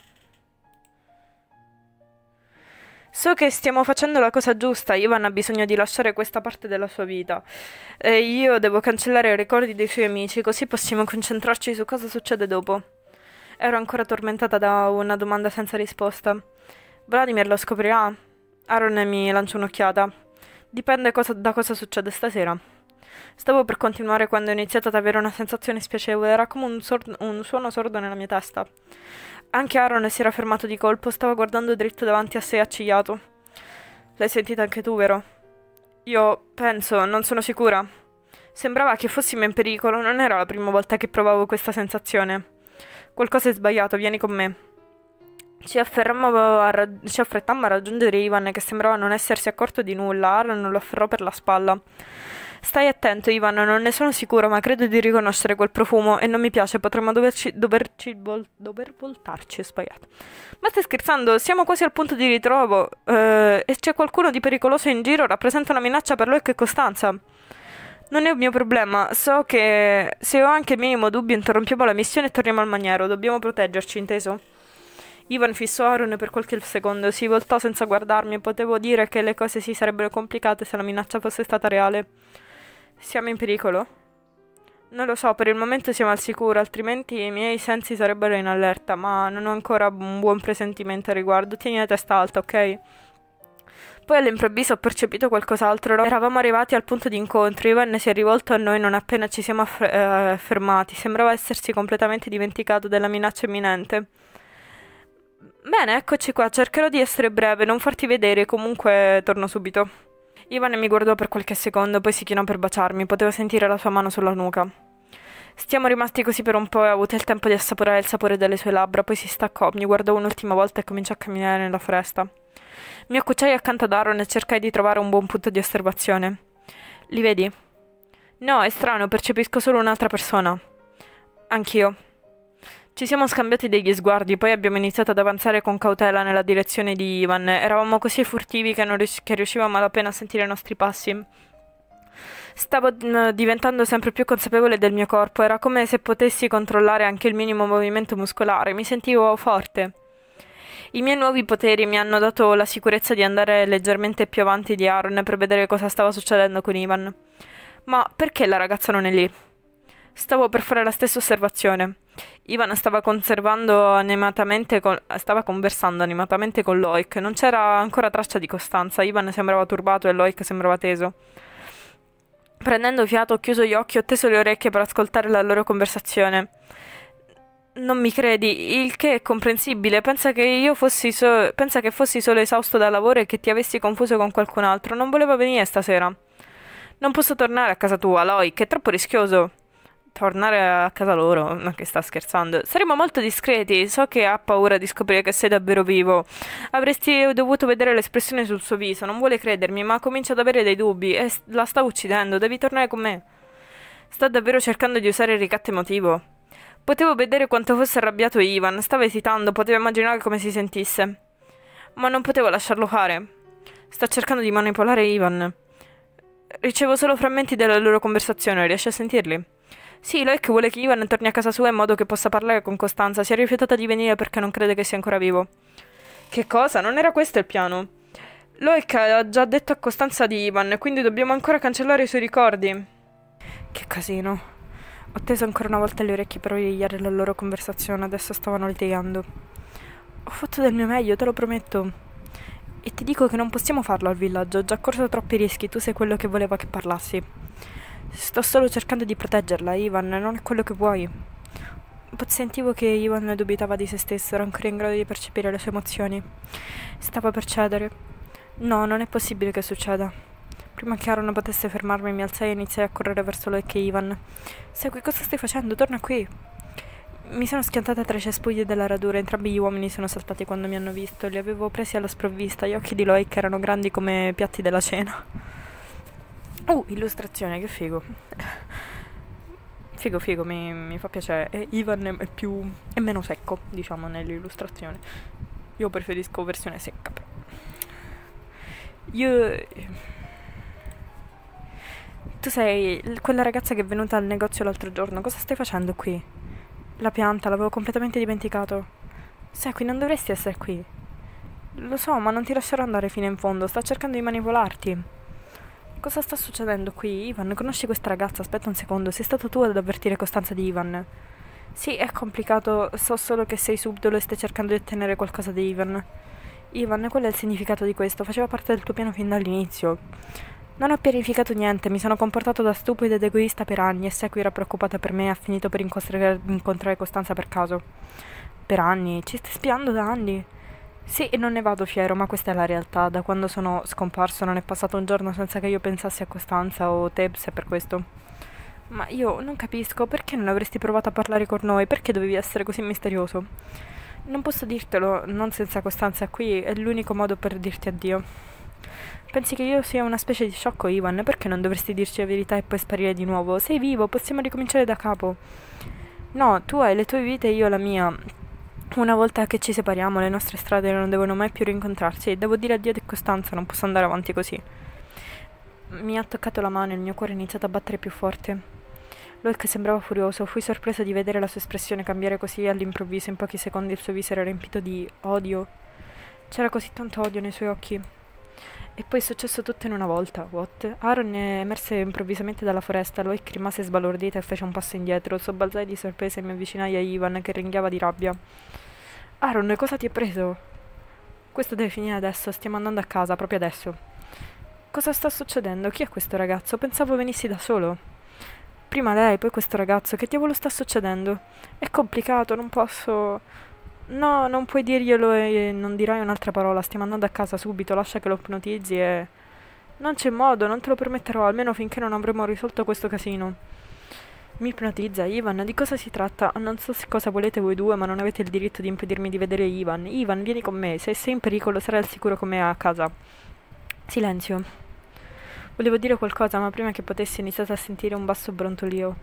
So che stiamo facendo la cosa giusta, Ivan ha bisogno di lasciare questa parte della sua vita. E io devo cancellare i ricordi dei suoi amici, così possiamo concentrarci su cosa succede dopo. Ero ancora tormentata da una domanda senza risposta. Vladimir lo scoprirà? Aaron mi lancia un'occhiata. Dipende cosa, da cosa succede stasera. Stavo per continuare quando ho iniziato ad avere una sensazione spiacevole, era come un, un, suono sordo nella mia testa. Anche Aaron si era fermato di colpo, stava guardando dritto davanti a sé accigliato. L'hai sentita anche tu, vero? Io penso, non sono sicura. Sembrava che fossimo in pericolo, non era la prima volta che provavo questa sensazione. Qualcosa è sbagliato, vieni con me. Ci, a ci affrettammo a raggiungere Ivan che sembrava non essersi accorto di nulla. Aaron lo afferrò per la spalla. Stai attento, Ivan, non ne sono sicuro, ma credo di riconoscere quel profumo e non mi piace, potremmo doverci, doverci vol, dover voltarci, è sbagliato. Ma stai scherzando, siamo quasi al punto di ritrovo eh, e c'è qualcuno di pericoloso in giro, rappresenta una minaccia per Luke e Costanza. Non è un mio problema, so che se ho anche il minimo dubbio interrompiamo la missione e torniamo al maniero, dobbiamo proteggerci, inteso? Ivan fissò Aaron per qualche secondo, si voltò senza guardarmi e potevo dire che le cose si sarebbero complicate se la minaccia fosse stata reale. Siamo in pericolo? Non lo so, per il momento siamo al sicuro, altrimenti i miei sensi sarebbero in allerta, ma non ho ancora un buon presentimento al riguardo. Tieni la testa alta, ok? Poi all'improvviso ho percepito qualcos'altro. Eravamo arrivati al punto di incontro. Ivan si è rivolto a noi non appena ci siamo eh, fermati. Sembrava essersi completamente dimenticato della minaccia imminente. Bene, eccoci qua, cercherò di essere breve, non farti vedere, comunque torno subito. Ivan mi guardò per qualche secondo, poi si chinò per baciarmi, potevo sentire la sua mano sulla nuca. Stiamo rimasti così per un po' e ho avuto il tempo di assaporare il sapore delle sue labbra, poi si staccò, mi guardò un'ultima volta e cominciò a camminare nella foresta. Mi accucciai accanto ad Aaron e cercai di trovare un buon punto di osservazione. Li vedi? No, è strano, percepisco solo un'altra persona. Anch'io. Ci siamo scambiati degli sguardi, poi abbiamo iniziato ad avanzare con cautela nella direzione di Ivan. Eravamo così furtivi che, non rius- che riuscivo malapena a sentire i nostri passi. Stavo mm, diventando sempre più consapevole del mio corpo, era come se potessi controllare anche il minimo movimento muscolare, mi sentivo forte. I miei nuovi poteri mi hanno dato la sicurezza di andare leggermente più avanti di Aaron per vedere cosa stava succedendo con Ivan. Ma perché la ragazza non è lì? Stavo per fare la stessa osservazione. Ivan stava, con, stava conversando animatamente con Loic. Non c'era ancora traccia di costanza. Ivan sembrava turbato e Loic sembrava teso. Prendendo fiato, ho chiuso gli occhi e ho teso le orecchie per ascoltare la loro conversazione. Non mi credi, il che è comprensibile. Pensa che io fossi, so Pensa che fossi solo esausto dal lavoro e che ti avessi confuso con qualcun altro. Non volevo venire stasera. Non posso tornare a casa tua, Loic, è troppo rischioso tornare a casa loro, ma che sta scherzando. Saremo molto discreti, so che ha paura di scoprire che sei davvero vivo. Avresti dovuto vedere l'espressione sul suo viso, non vuole credermi, ma comincia ad avere dei dubbi e la sta uccidendo, devi tornare con me. Sta davvero cercando di usare il ricatto emotivo. Potevo vedere quanto fosse arrabbiato Ivan, stava esitando, poteva immaginare come si sentisse. Ma non potevo lasciarlo fare. Sta cercando di manipolare Ivan. Ricevo solo frammenti della loro conversazione, riesci a sentirli? Sì, Loic vuole che Ivan torni a casa sua in modo che possa parlare con Costanza. Si è rifiutata di venire perché non crede che sia ancora vivo. Che cosa? Non era questo il piano? Loic ha già detto a Costanza di Ivan, quindi dobbiamo ancora cancellare i suoi ricordi. Che casino. Ho teso ancora una volta le orecchie per origliare la loro conversazione, adesso stavano litigando. Ho fatto del mio meglio, te lo prometto. E ti dico che non possiamo farlo al villaggio, ho già corso troppi rischi, tu sei quello che voleva che parlassi. Sto solo cercando di proteggerla, Ivan, non è quello che vuoi. Sentivo che Ivan dubitava di se stesso, era ancora in grado di percepire le sue emozioni. Stava per cedere. No, non è possibile che succeda. Prima che Aaron potesse fermarmi, mi alzai e iniziai a correre verso e Ivan. qui, cosa stai facendo? Torna qui. Mi sono schiantata tra i cespugli della radura, entrambi gli uomini sono saltati quando mi hanno visto, li avevo presi alla sprovvista, gli occhi di Loic erano grandi come piatti della cena. Uh, illustrazione, che figo. Figo, figo, mi, mi fa piacere. E Ivan è, più, è meno secco, diciamo, nell'illustrazione. Io preferisco versione secca, però. Io... Eh, tu sei quella ragazza che è venuta al negozio l'altro giorno. Cosa stai facendo qui? La pianta, l'avevo completamente dimenticato. Sai, non dovresti essere qui. Lo so, ma non ti lascerò andare fino in fondo. Sta cercando di manipolarti. Cosa sta succedendo qui, Ivan? Conosci questa ragazza? Aspetta un secondo, sei stato tu ad avvertire Costanza di Ivan. Sì, è complicato, so solo che sei subdolo e stai cercando di ottenere qualcosa di Ivan. Ivan, qual è il significato di questo? Faceva parte del tuo piano fin dall'inizio. Non ho pianificato niente, mi sono comportato da stupido ed egoista per anni e se qui era preoccupata per me ha finito per incontrare Costanza per caso. Per anni? Ci stai spiando da anni? Sì, e non ne vado fiero, ma questa è la realtà. Da quando sono scomparso non è passato un giorno senza che io pensassi a Costanza o Tebs per questo. Ma io non capisco perché non avresti provato a parlare con noi, perché dovevi essere così misterioso. Non posso dirtelo, non senza Costanza qui, è l'unico modo per dirti addio. Pensi che io sia una specie di sciocco, Ivan? Perché non dovresti dirci la verità e poi sparire di nuovo? Sei vivo, possiamo ricominciare da capo. No, tu hai le tue vite e io la mia. Una volta che ci separiamo, le nostre strade non devono mai più rincontrarsi e devo dire addio a Costanza, non posso andare avanti così. Mi ha toccato la mano e il mio cuore ha iniziato a battere più forte. Loic sembrava furioso, fui sorpresa di vedere la sua espressione cambiare così all'improvviso, in pochi secondi il suo viso era riempito di odio. C'era così tanto odio nei suoi occhi. E poi è successo tutto in una volta, what? Aaron emerse improvvisamente dalla foresta, Loic rimase sbalordita e fece un passo indietro. Sobbalzai di sorpresa e mi avvicinai a Ivan, che ringhiava di rabbia. Aaron, cosa ti è preso? Questo deve finire adesso, stiamo andando a casa, proprio adesso. Cosa sta succedendo? Chi è questo ragazzo? Pensavo venissi da solo. Prima lei, poi questo ragazzo, che diavolo sta succedendo? È complicato, non posso... No, non puoi dirglielo e non dirai un'altra parola. Stiamo andando a casa subito, lascia che lo ipnotizzi e... Non c'è modo, non te lo permetterò, almeno finché non avremo risolto questo casino. Mi ipnotizza, Ivan, di cosa si tratta? Non so cosa volete voi due, ma non avete il diritto di impedirmi di vedere Ivan. Ivan, vieni con me, se sei in pericolo sarai al sicuro con me a casa. Silenzio. Volevo dire qualcosa, ma prima che potessi ho iniziato a sentire un basso brontolio.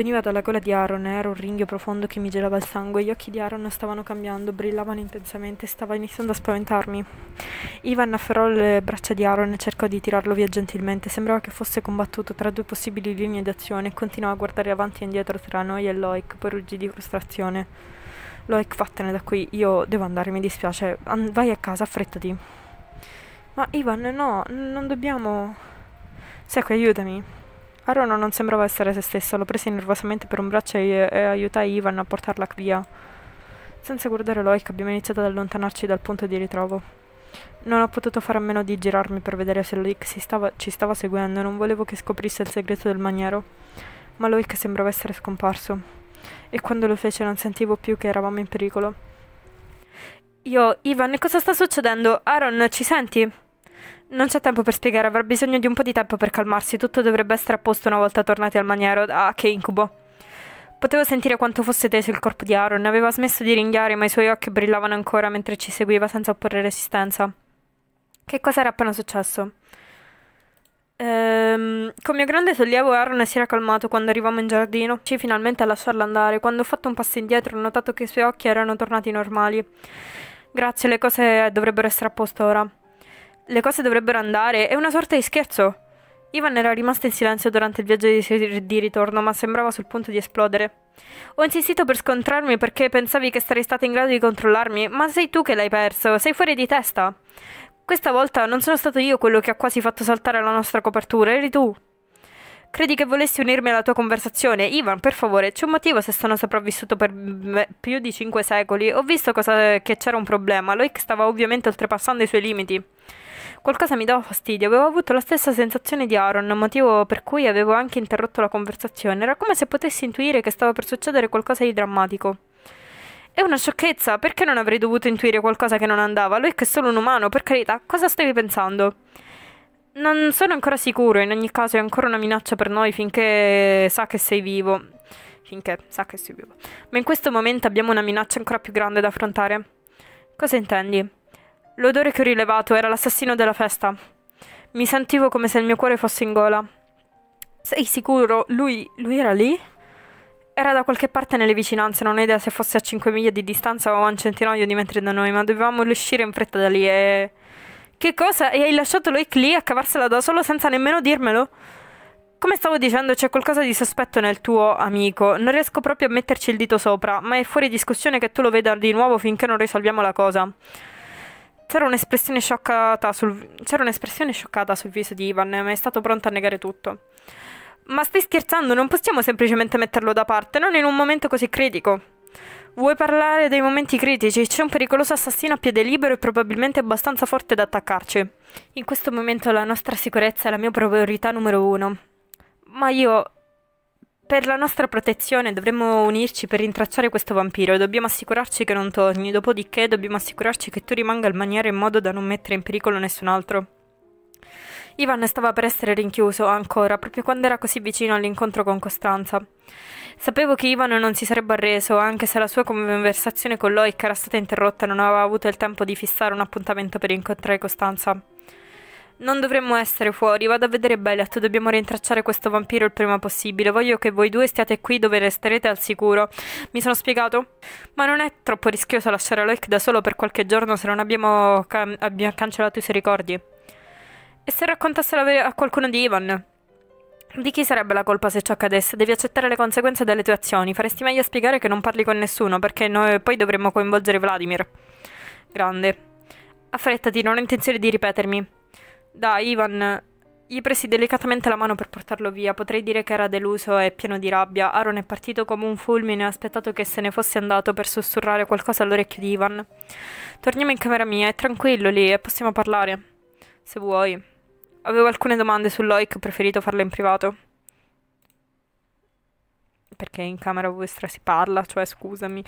Veniva dalla gola di Aaron, era un ringhio profondo che mi gelava il sangue. Gli occhi di Aaron stavano cambiando, brillavano intensamente, stava iniziando a spaventarmi. Ivan afferrò le braccia di Aaron e cercò di tirarlo via gentilmente. Sembrava che fosse combattuto tra due possibili linee d'azione e continuò a guardare avanti e indietro tra noi e Loic, poi ruggì di frustrazione. Loic, vattene da qui, io devo andare, mi dispiace. An vai a casa, affrettati. Ma Ivan, no, non dobbiamo... Secco, aiutami. Aaron non sembrava essere se stesso, lo presi nervosamente per un braccio e, e aiutai Ivan a portarla via. Senza guardare Loic abbiamo iniziato ad allontanarci dal punto di ritrovo. Non ho potuto fare a meno di girarmi per vedere se Loic stava, ci stava seguendo, non volevo che scoprisse il segreto del maniero. Ma Loic sembrava essere scomparso. E quando lo fece non sentivo più che eravamo in pericolo. Io, Ivan, cosa sta succedendo? Aaron, ci senti? Non c'è tempo per spiegare, avrà bisogno di un po' di tempo per calmarsi, tutto dovrebbe essere a posto una volta tornati al maniero. Ah, che incubo. Potevo sentire quanto fosse teso il corpo di Aaron, aveva smesso di ringhiare, ma i suoi occhi brillavano ancora mentre ci seguiva senza opporre resistenza. Che cosa era appena successo? Ehm, con mio grande sollievo Aaron si era calmato quando arrivavamo in giardino. Ci finalmente a lasciarla andare. Quando ho fatto un passo indietro ho notato che i suoi occhi erano tornati normali. Grazie, le cose dovrebbero essere a posto ora le cose dovrebbero andare, è una sorta di scherzo. Ivan era rimasto in silenzio durante il viaggio di, di ritorno, ma sembrava sul punto di esplodere. Ho insistito per scontrarmi perché pensavi che sarei stata in grado di controllarmi, ma sei tu che l'hai perso, sei fuori di testa. Questa volta non sono stato io quello che ha quasi fatto saltare la nostra copertura, eri tu. Credi che volessi unirmi alla tua conversazione? Ivan, per favore, c'è un motivo se sono sopravvissuto per più di cinque secoli. Ho visto cosa, che c'era un problema. Loic stava ovviamente oltrepassando i suoi limiti. Qualcosa mi dava fastidio, avevo avuto la stessa sensazione di Aaron, motivo per cui avevo anche interrotto la conversazione. Era come se potessi intuire che stava per succedere qualcosa di drammatico. È una sciocchezza, perché non avrei dovuto intuire qualcosa che non andava? Lui che è solo un umano, per carità, cosa stavi pensando? Non sono ancora sicuro, in ogni caso è ancora una minaccia per noi finché sa che sei vivo. Finché sa che sei vivo. Ma in questo momento abbiamo una minaccia ancora più grande da affrontare. Cosa intendi? L'odore che ho rilevato era l'assassino della festa. Mi sentivo come se il mio cuore fosse in gola. Sei sicuro? Lui, lui era lì? Era da qualche parte nelle vicinanze, non ho idea se fosse a 5 miglia di distanza o a un centinaio di metri da noi, ma dovevamo riuscire in fretta da lì e... Che cosa? E hai lasciato Loic lì a cavarsela da solo senza nemmeno dirmelo? Come stavo dicendo, c'è qualcosa di sospetto nel tuo amico. Non riesco proprio a metterci il dito sopra, ma è fuori discussione che tu lo veda di nuovo finché non risolviamo la cosa. C'era un'espressione scioccata sul, c'era un'espressione scioccata sul viso di Ivan, ma è stato pronto a negare tutto. Ma stai scherzando, non possiamo semplicemente metterlo da parte, non in un momento così critico. Vuoi parlare dei momenti critici? C'è un pericoloso assassino a piede libero e probabilmente abbastanza forte da attaccarci. In questo momento la nostra sicurezza è la mia priorità numero uno. Ma io per la nostra protezione dovremmo unirci per rintracciare questo vampiro. Dobbiamo assicurarci che non torni. Dopodiché dobbiamo assicurarci che tu rimanga al maniere in modo da non mettere in pericolo nessun altro. Ivan stava per essere rinchiuso ancora, proprio quando era così vicino all'incontro con Costanza. Sapevo che Ivan non si sarebbe arreso, anche se la sua conversazione con Loic era stata interrotta e non aveva avuto il tempo di fissare un appuntamento per incontrare Costanza. Non dovremmo essere fuori, vado a vedere Bellet, dobbiamo rintracciare questo vampiro il prima possibile. Voglio che voi due stiate qui dove resterete al sicuro. Mi sono spiegato? Ma non è troppo rischioso lasciare Loic da solo per qualche giorno se non abbiamo, can abbiamo cancellato i suoi ricordi? E se raccontasse la verità a qualcuno di Ivan? Di chi sarebbe la colpa se ciò accadesse? Devi accettare le conseguenze delle tue azioni. Faresti meglio a spiegare che non parli con nessuno, perché noi poi dovremmo coinvolgere Vladimir. Grande. Affrettati, non ho intenzione di ripetermi. Dai, Ivan, gli presi delicatamente la mano per portarlo via. Potrei dire che era deluso e pieno di rabbia. Aaron è partito come un fulmine e ha aspettato che se ne fosse andato per sussurrare qualcosa all'orecchio di Ivan. Torniamo in camera mia, è tranquillo lì e possiamo parlare. Se vuoi. Avevo alcune domande su Loic, ho preferito farle in privato. Perché in camera vostra si parla, cioè scusami.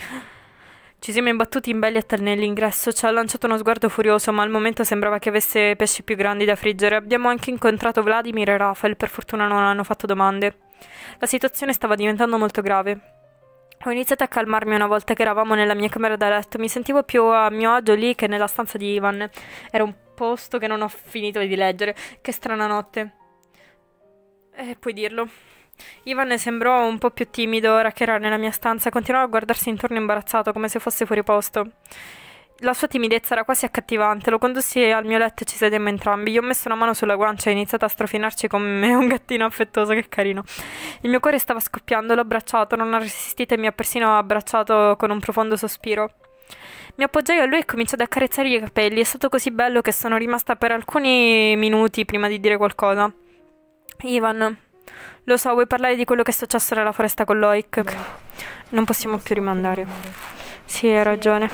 Ci siamo imbattuti in Belliet nell'ingresso, ci ha lanciato uno sguardo furioso, ma al momento sembrava che avesse pesci più grandi da friggere. Abbiamo anche incontrato Vladimir e Rafael, per fortuna non hanno fatto domande. La situazione stava diventando molto grave. Ho iniziato a calmarmi una volta che eravamo nella mia camera da letto, mi sentivo più a mio agio lì che nella stanza di Ivan. Era un posto che non ho finito di leggere. Che strana notte. Eh, puoi dirlo. Ivan sembrò un po' più timido ora che era nella mia stanza e continuava a guardarsi intorno imbarazzato, come se fosse fuori posto. La sua timidezza era quasi accattivante, lo condussi al mio letto e ci sedemmo entrambi. Gli ho messo una mano sulla guancia e ho iniziato a strofinarci come un gattino affettuoso, che carino. Il mio cuore stava scoppiando, l'ho abbracciato, non ha resistito e mi ha persino abbracciato con un profondo sospiro. Mi appoggiai a lui e cominciò ad accarezzare i capelli. È stato così bello che sono rimasta per alcuni minuti prima di dire qualcosa. Ivan, lo so, vuoi parlare di quello che è successo nella foresta con Loic? Non possiamo più rimandare. Sì, hai ragione.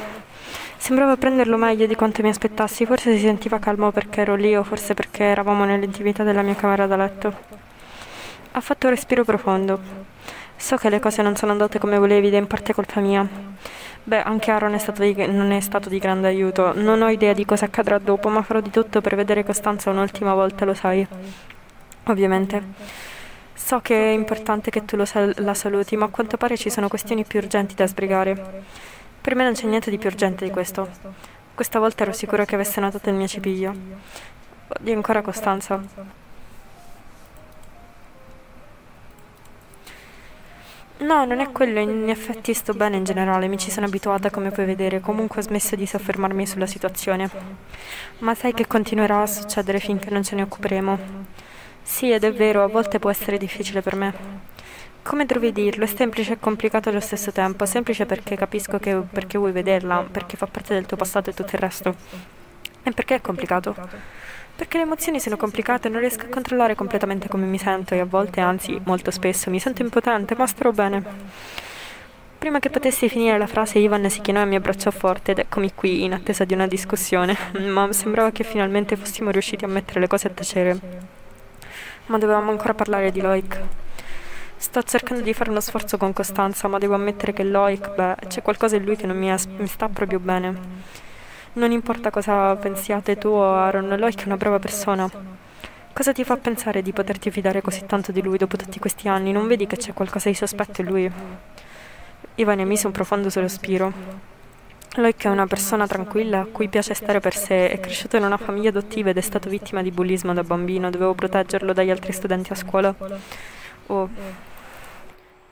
Sembrava prenderlo meglio di quanto mi aspettassi, forse si sentiva calmo perché ero lì o forse perché eravamo nell'intimità della mia camera da letto. Ha fatto un respiro profondo. So che le cose non sono andate come volevi ed è in parte colpa mia. Beh, anche Aaron è stato di, non è stato di grande aiuto. Non ho idea di cosa accadrà dopo, ma farò di tutto per vedere Costanza un'ultima volta, lo sai. Ovviamente. So che è importante che tu sal la saluti, ma a quanto pare ci sono questioni più urgenti da sbrigare. Per me non c'è niente di più urgente di questo. Questa volta ero sicuro che avesse notato il mio cipiglio. Oddio ancora Costanza. No, non è quello, in effetti sto bene in generale, mi ci sono abituata come puoi vedere, comunque ho smesso di soffermarmi sulla situazione. Ma sai che continuerà a succedere finché non ce ne occuperemo. Sì, è vero, a volte può essere difficile per me. Come trovi dirlo? È semplice e complicato allo stesso tempo. Semplice perché capisco che perché vuoi vederla, perché fa parte del tuo passato e tutto il resto. E perché è complicato? Perché le emozioni sono complicate non riesco a controllare completamente come mi sento e a volte, anzi molto spesso, mi sento impotente, ma starò bene. Prima che potessi finire la frase, Ivan si chinò e mi abbracciò forte ed eccomi qui in attesa di una discussione, ma sembrava che finalmente fossimo riusciti a mettere le cose a tacere ma dovevamo ancora parlare di Loic. Sto cercando di fare uno sforzo con Costanza, ma devo ammettere che Loic, beh, c'è qualcosa in lui che non mi, è, mi sta proprio bene. Non importa cosa pensiate tu o Aaron, Loic è una brava persona. Cosa ti fa pensare di poterti fidare così tanto di lui dopo tutti questi anni? Non vedi che c'è qualcosa di sospetto in lui? Ivan emise un profondo sospiro. Loic è una persona tranquilla a cui piace stare per sé, è cresciuto in una famiglia adottiva ed è stato vittima di bullismo da bambino, dovevo proteggerlo dagli altri studenti a scuola. Oh.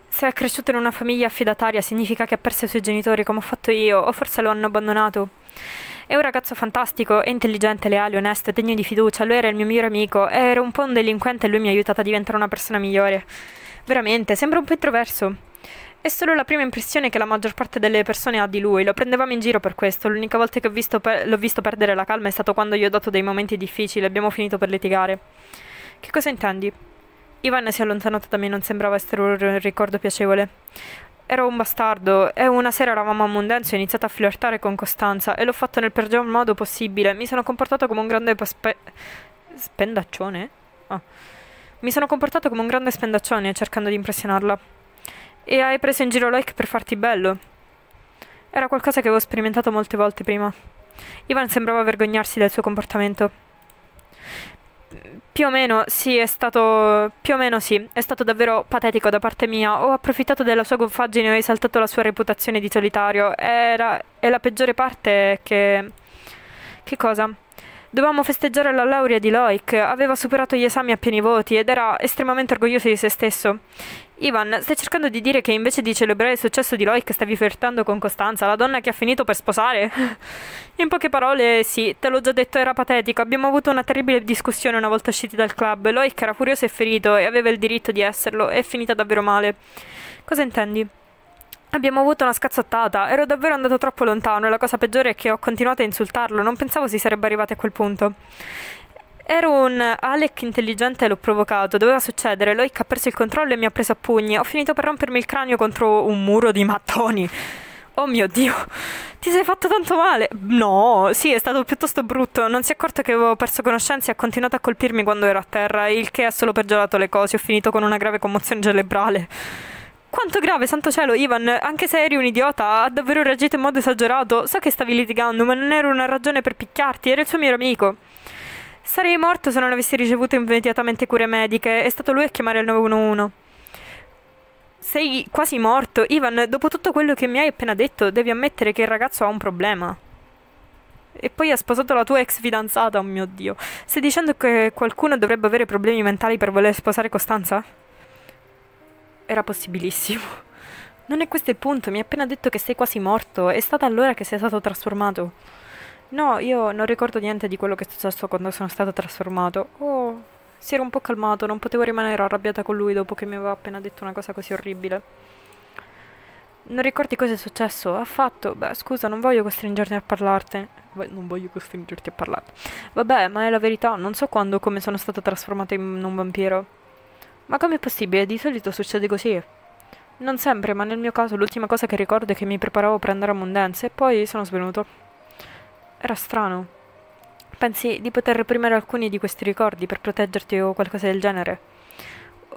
Se è cresciuto in una famiglia affidataria significa che ha perso i suoi genitori come ho fatto io, o forse lo hanno abbandonato. È un ragazzo fantastico, è intelligente, leale, onesto, degno di fiducia, lui era il mio migliore amico, era un po' un delinquente e lui mi ha aiutato a diventare una persona migliore. Veramente, sembra un po' introverso. È solo la prima impressione che la maggior parte delle persone ha di lui, lo prendevamo in giro per questo, l'unica volta che visto per... l'ho visto perdere la calma è stato quando gli ho dato dei momenti difficili e abbiamo finito per litigare. Che cosa intendi? Ivan si è allontanato da me, non sembrava essere un ricordo piacevole. Ero un bastardo e una sera eravamo a Mondenzo e ho iniziato a flirtare con Costanza e l'ho fatto nel peggior modo possibile. Mi sono comportato come un grande spe... spendaccione? Oh. Mi sono comportato come un grande spendaccione cercando di impressionarla. E hai preso in giro Loic per farti bello. Era qualcosa che avevo sperimentato molte volte prima. Ivan sembrava vergognarsi del suo comportamento. Più o meno sì, è stato. Più o meno sì, è stato davvero patetico da parte mia. Ho approfittato della sua gonfaggine e ho esaltato la sua reputazione di solitario. Era. è la peggiore parte è che. Che cosa? Dovevamo festeggiare la laurea di Loic, aveva superato gli esami a pieni voti ed era estremamente orgoglioso di se stesso. Ivan, stai cercando di dire che invece di celebrare il successo di Loic stavi flirtando con Costanza, la donna che ha finito per sposare? In poche parole, sì, te l'ho già detto, era patetico. Abbiamo avuto una terribile discussione una volta usciti dal club. Loic era furioso e ferito e aveva il diritto di esserlo. È finita davvero male. Cosa intendi? Abbiamo avuto una scazzottata, ero davvero andato troppo lontano e la cosa peggiore è che ho continuato a insultarlo, non pensavo si sarebbe arrivati a quel punto. Ero un Alec intelligente e l'ho provocato, doveva succedere, Loic ha perso il controllo e mi ha preso a pugni, ho finito per rompermi il cranio contro un muro di mattoni. Oh mio Dio, ti sei fatto tanto male? No, sì, è stato piuttosto brutto. Non si è accorto che avevo perso conoscenza e ha continuato a colpirmi quando ero a terra, il che ha solo peggiorato le cose. Ho finito con una grave commozione cerebrale quanto grave, santo cielo, Ivan, anche se eri un idiota, ha davvero reagito in modo esagerato. So che stavi litigando, ma non era una ragione per picchiarti, era il suo mio amico. Sarei morto se non avessi ricevuto immediatamente cure mediche. È stato lui a chiamare il 911. Sei quasi morto. Ivan, dopo tutto quello che mi hai appena detto, devi ammettere che il ragazzo ha un problema. E poi ha sposato la tua ex fidanzata, oh mio Dio. Stai dicendo che qualcuno dovrebbe avere problemi mentali per voler sposare Costanza? era possibilissimo. Non è questo il punto, mi hai appena detto che sei quasi morto, è stata allora che sei stato trasformato. No, io non ricordo niente di quello che è successo quando sono stato trasformato. Oh, si era un po' calmato, non potevo rimanere arrabbiata con lui dopo che mi aveva appena detto una cosa così orribile. Non ricordi cosa è successo? Affatto. Beh, scusa, non voglio costringerti a parlartene. non voglio costringerti a parlarne. Vabbè, ma è la verità, non so quando come sono stato trasformato in un vampiro. Ma com'è possibile? Di solito succede così. Non sempre, ma nel mio caso l'ultima cosa che ricordo è che mi preparavo per andare a Mondense e poi sono svenuto. Era strano. Pensi di poter reprimere alcuni di questi ricordi per proteggerti o qualcosa del genere?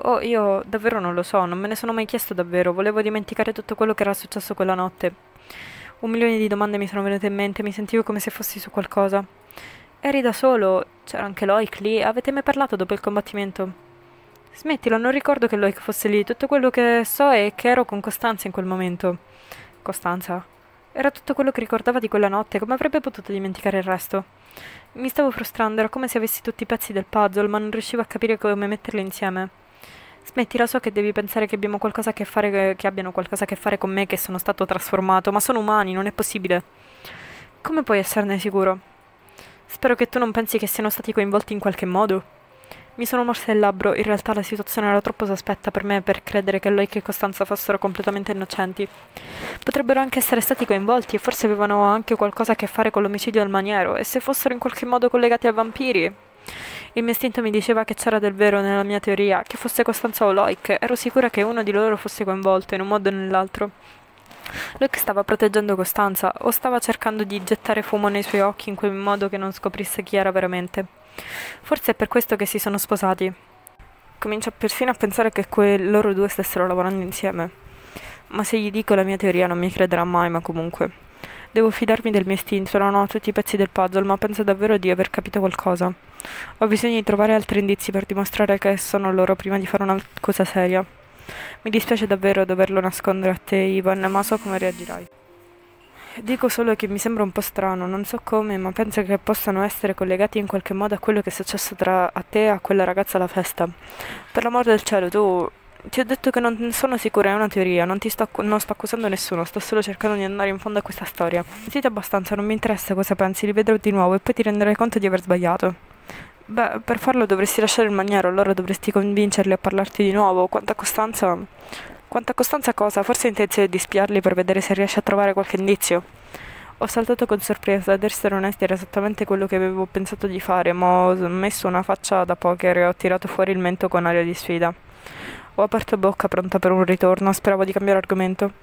Oh, io davvero non lo so, non me ne sono mai chiesto davvero, volevo dimenticare tutto quello che era successo quella notte. Un milione di domande mi sono venute in mente, mi sentivo come se fossi su qualcosa. Eri da solo, c'era anche Loic lì, avete mai parlato dopo il combattimento? Smettila, non ricordo che Loic fosse lì. Tutto quello che so è che ero con Costanza in quel momento. Costanza. Era tutto quello che ricordava di quella notte. Come avrebbe potuto dimenticare il resto? Mi stavo frustrando, era come se avessi tutti i pezzi del puzzle, ma non riuscivo a capire come metterli insieme. Smettila, so che devi pensare che, che, fare, eh, che abbiano qualcosa a che fare con me, che sono stato trasformato, ma sono umani, non è possibile. Come puoi esserne sicuro? Spero che tu non pensi che siano stati coinvolti in qualche modo. Mi sono morsa il labbro, in realtà la situazione era troppo sospetta per me per credere che Loic e Costanza fossero completamente innocenti. Potrebbero anche essere stati coinvolti e forse avevano anche qualcosa a che fare con l'omicidio al maniero, e se fossero in qualche modo collegati a vampiri? Il mio istinto mi diceva che c'era del vero nella mia teoria, che fosse Costanza o Loic, ero sicura che uno di loro fosse coinvolto in un modo o nell'altro. Loic stava proteggendo Costanza o stava cercando di gettare fumo nei suoi occhi in quel modo che non scoprisse chi era veramente. Forse è per questo che si sono sposati. Comincio persino a pensare che que- loro due stessero lavorando insieme. Ma se gli dico la mia teoria non mi crederà mai, ma comunque. Devo fidarmi del mio istinto, non ho tutti i pezzi del puzzle, ma penso davvero di aver capito qualcosa. Ho bisogno di trovare altri indizi per dimostrare che sono loro prima di fare una cosa seria. Mi dispiace davvero doverlo nascondere a te, Ivan, ma so come reagirai. Dico solo che mi sembra un po' strano, non so come, ma penso che possano essere collegati in qualche modo a quello che è successo tra a te e a quella ragazza alla festa. Per l'amor del cielo, tu ti ho detto che non sono sicura, è una teoria, non, sto, non sto accusando nessuno, sto solo cercando di andare in fondo a questa storia. Sentite abbastanza, non mi interessa cosa pensi, li vedrò di nuovo e poi ti renderai conto di aver sbagliato. Beh, per farlo dovresti lasciare il maniero, allora dovresti convincerli a parlarti di nuovo. Quanta costanza... Quanto a Costanza cosa, forse ha intenzione di spiarli per vedere se riesce a trovare qualche indizio. Ho saltato con sorpresa, ad essere onesti era esattamente quello che avevo pensato di fare, ma ho messo una faccia da poker e ho tirato fuori il mento con aria di sfida. Ho aperto bocca pronta per un ritorno, speravo di cambiare argomento.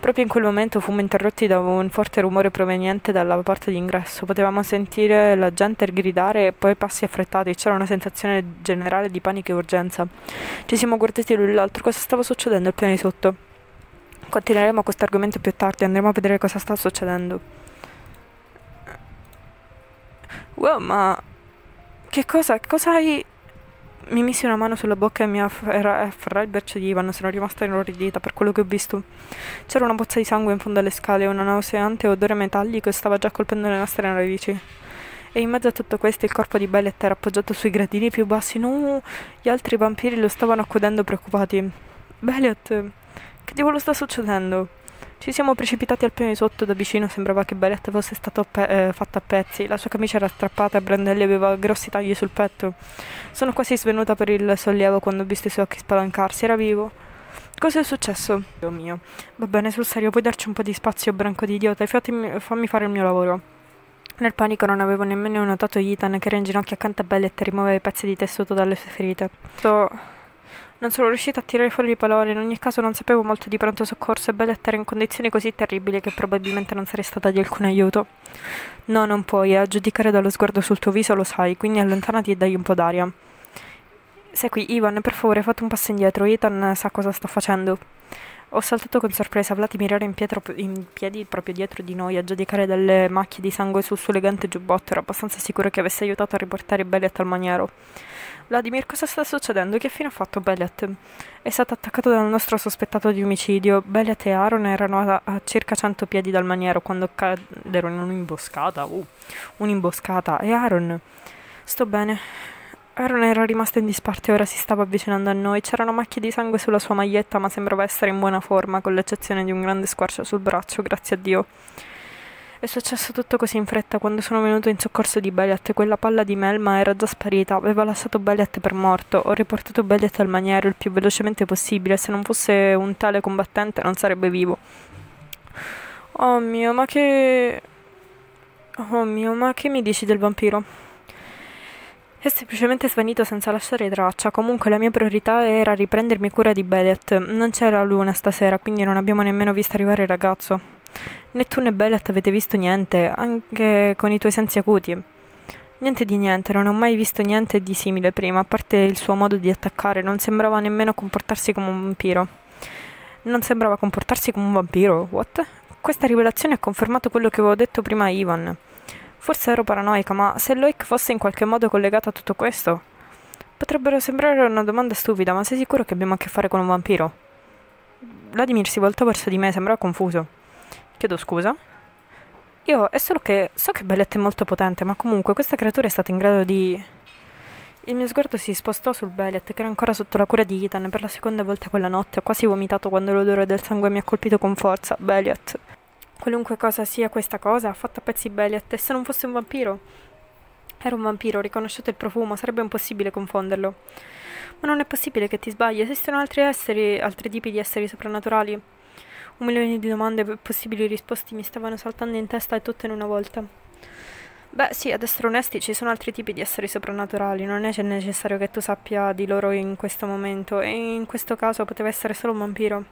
Proprio in quel momento fummo interrotti da un forte rumore proveniente dalla porta d'ingresso. Potevamo sentire la gente gridare e poi passi affrettati. C'era una sensazione generale di panico e urgenza. Ci siamo guardati l'un l'altro. Cosa stava succedendo al piano di sotto? Continueremo questo argomento più tardi. Andremo a vedere cosa sta succedendo. Wow, ma... Che cosa? Cosa hai mi misi una mano sulla bocca e mi afferrai il braccio di Ivan. Sono rimasta inorridita per quello che ho visto. C'era una bozza di sangue in fondo alle scale, e un nauseante odore metallico stava già colpendo le nostre narici. E in mezzo a tutto questo il corpo di Bellet era appoggiato sui gradini più bassi. No, gli altri vampiri lo stavano accudendo preoccupati. Bellet, che diavolo sta succedendo? Ci siamo precipitati al piano di sotto da vicino, sembrava che Barrett fosse stato pe- eh, fatto a pezzi. La sua camicia era strappata e Brandelli aveva grossi tagli sul petto. Sono quasi svenuta per il sollievo quando ho visto i suoi occhi spalancarsi. Era vivo. Cosa è successo? Dio mio. Va bene, sul serio, puoi darci un po' di spazio, branco di idiota, fatemi, fammi fare il mio lavoro. Nel panico non avevo nemmeno notato Ethan che era in ginocchio accanto a Bellet e rimuoveva i pezzi di tessuto dalle sue ferite. Sto... Non sono riuscita a tirare fuori le parole, in ogni caso non sapevo molto di pronto soccorso e Belletta era in condizioni così terribili che probabilmente non sarei stata di alcun aiuto. No, non puoi, a giudicare dallo sguardo sul tuo viso lo sai, quindi allontanati e dai un po' d'aria. Sei qui, Ivan, per favore, fate un passo indietro, Ethan sa cosa sta facendo. Ho saltato con sorpresa. Vladimir era in, pietra, in, piedi proprio dietro di noi a giudicare dalle macchie di sangue sul suo elegante giubbotto. Ero abbastanza sicuro che avesse aiutato a riportare Bellet al maniero. Vladimir, cosa sta succedendo? Che fine ha fatto Bellet? È stato attaccato dal nostro sospettato di omicidio. Bellet e Aaron erano a, a circa 100 piedi dal maniero quando caddero in un'imboscata. Uh, un'imboscata. E Aaron? Sto bene. Aaron era rimasto in disparte e ora si stava avvicinando a noi. C'erano macchie di sangue sulla sua maglietta, ma sembrava essere in buona forma, con l'eccezione di un grande squarcio sul braccio, grazie a Dio. È successo tutto così in fretta quando sono venuto in soccorso di Beliat. Quella palla di melma era già sparita, aveva lasciato Beliat per morto. Ho riportato Beliat al maniero il più velocemente possibile. Se non fosse un tale combattente, non sarebbe vivo. Oh mio, ma che. Oh mio, ma che mi dici del vampiro? È semplicemente svanito senza lasciare traccia. Comunque la mia priorità era riprendermi cura di Belet. Non c'era luna stasera, quindi non abbiamo nemmeno visto arrivare il ragazzo. Né tu né Belet avete visto niente, anche con i tuoi sensi acuti. Niente di niente, non ho mai visto niente di simile prima, a parte il suo modo di attaccare, non sembrava nemmeno comportarsi come un vampiro. Non sembrava comportarsi come un vampiro, what? Questa rivelazione ha confermato quello che avevo detto prima a Ivan. Forse ero paranoica, ma se Loic fosse in qualche modo collegato a tutto questo? Potrebbero sembrare una domanda stupida, ma sei sicuro che abbiamo a che fare con un vampiro? Vladimir si voltò verso di me, sembrava confuso. Chiedo scusa. Io è solo che so che Belletta è molto potente, ma comunque questa creatura è stata in grado di... Il mio sguardo si spostò sul Beliet, che era ancora sotto la cura di Ethan, per la seconda volta quella notte. Ho quasi vomitato quando l'odore del sangue mi ha colpito con forza. Beliet. Qualunque cosa sia questa cosa, fatta a pezzi belli a te, se non fosse un vampiro. Era un vampiro, riconosciuto il profumo, sarebbe impossibile confonderlo. Ma non è possibile che ti sbagli, esistono altri esseri, altri tipi di esseri soprannaturali. Un milione di domande e possibili risposte mi stavano saltando in testa e tutte in una volta. Beh, sì, ad essere onesti ci sono altri tipi di esseri soprannaturali, non è necessario che tu sappia di loro in questo momento, e in questo caso poteva essere solo un vampiro.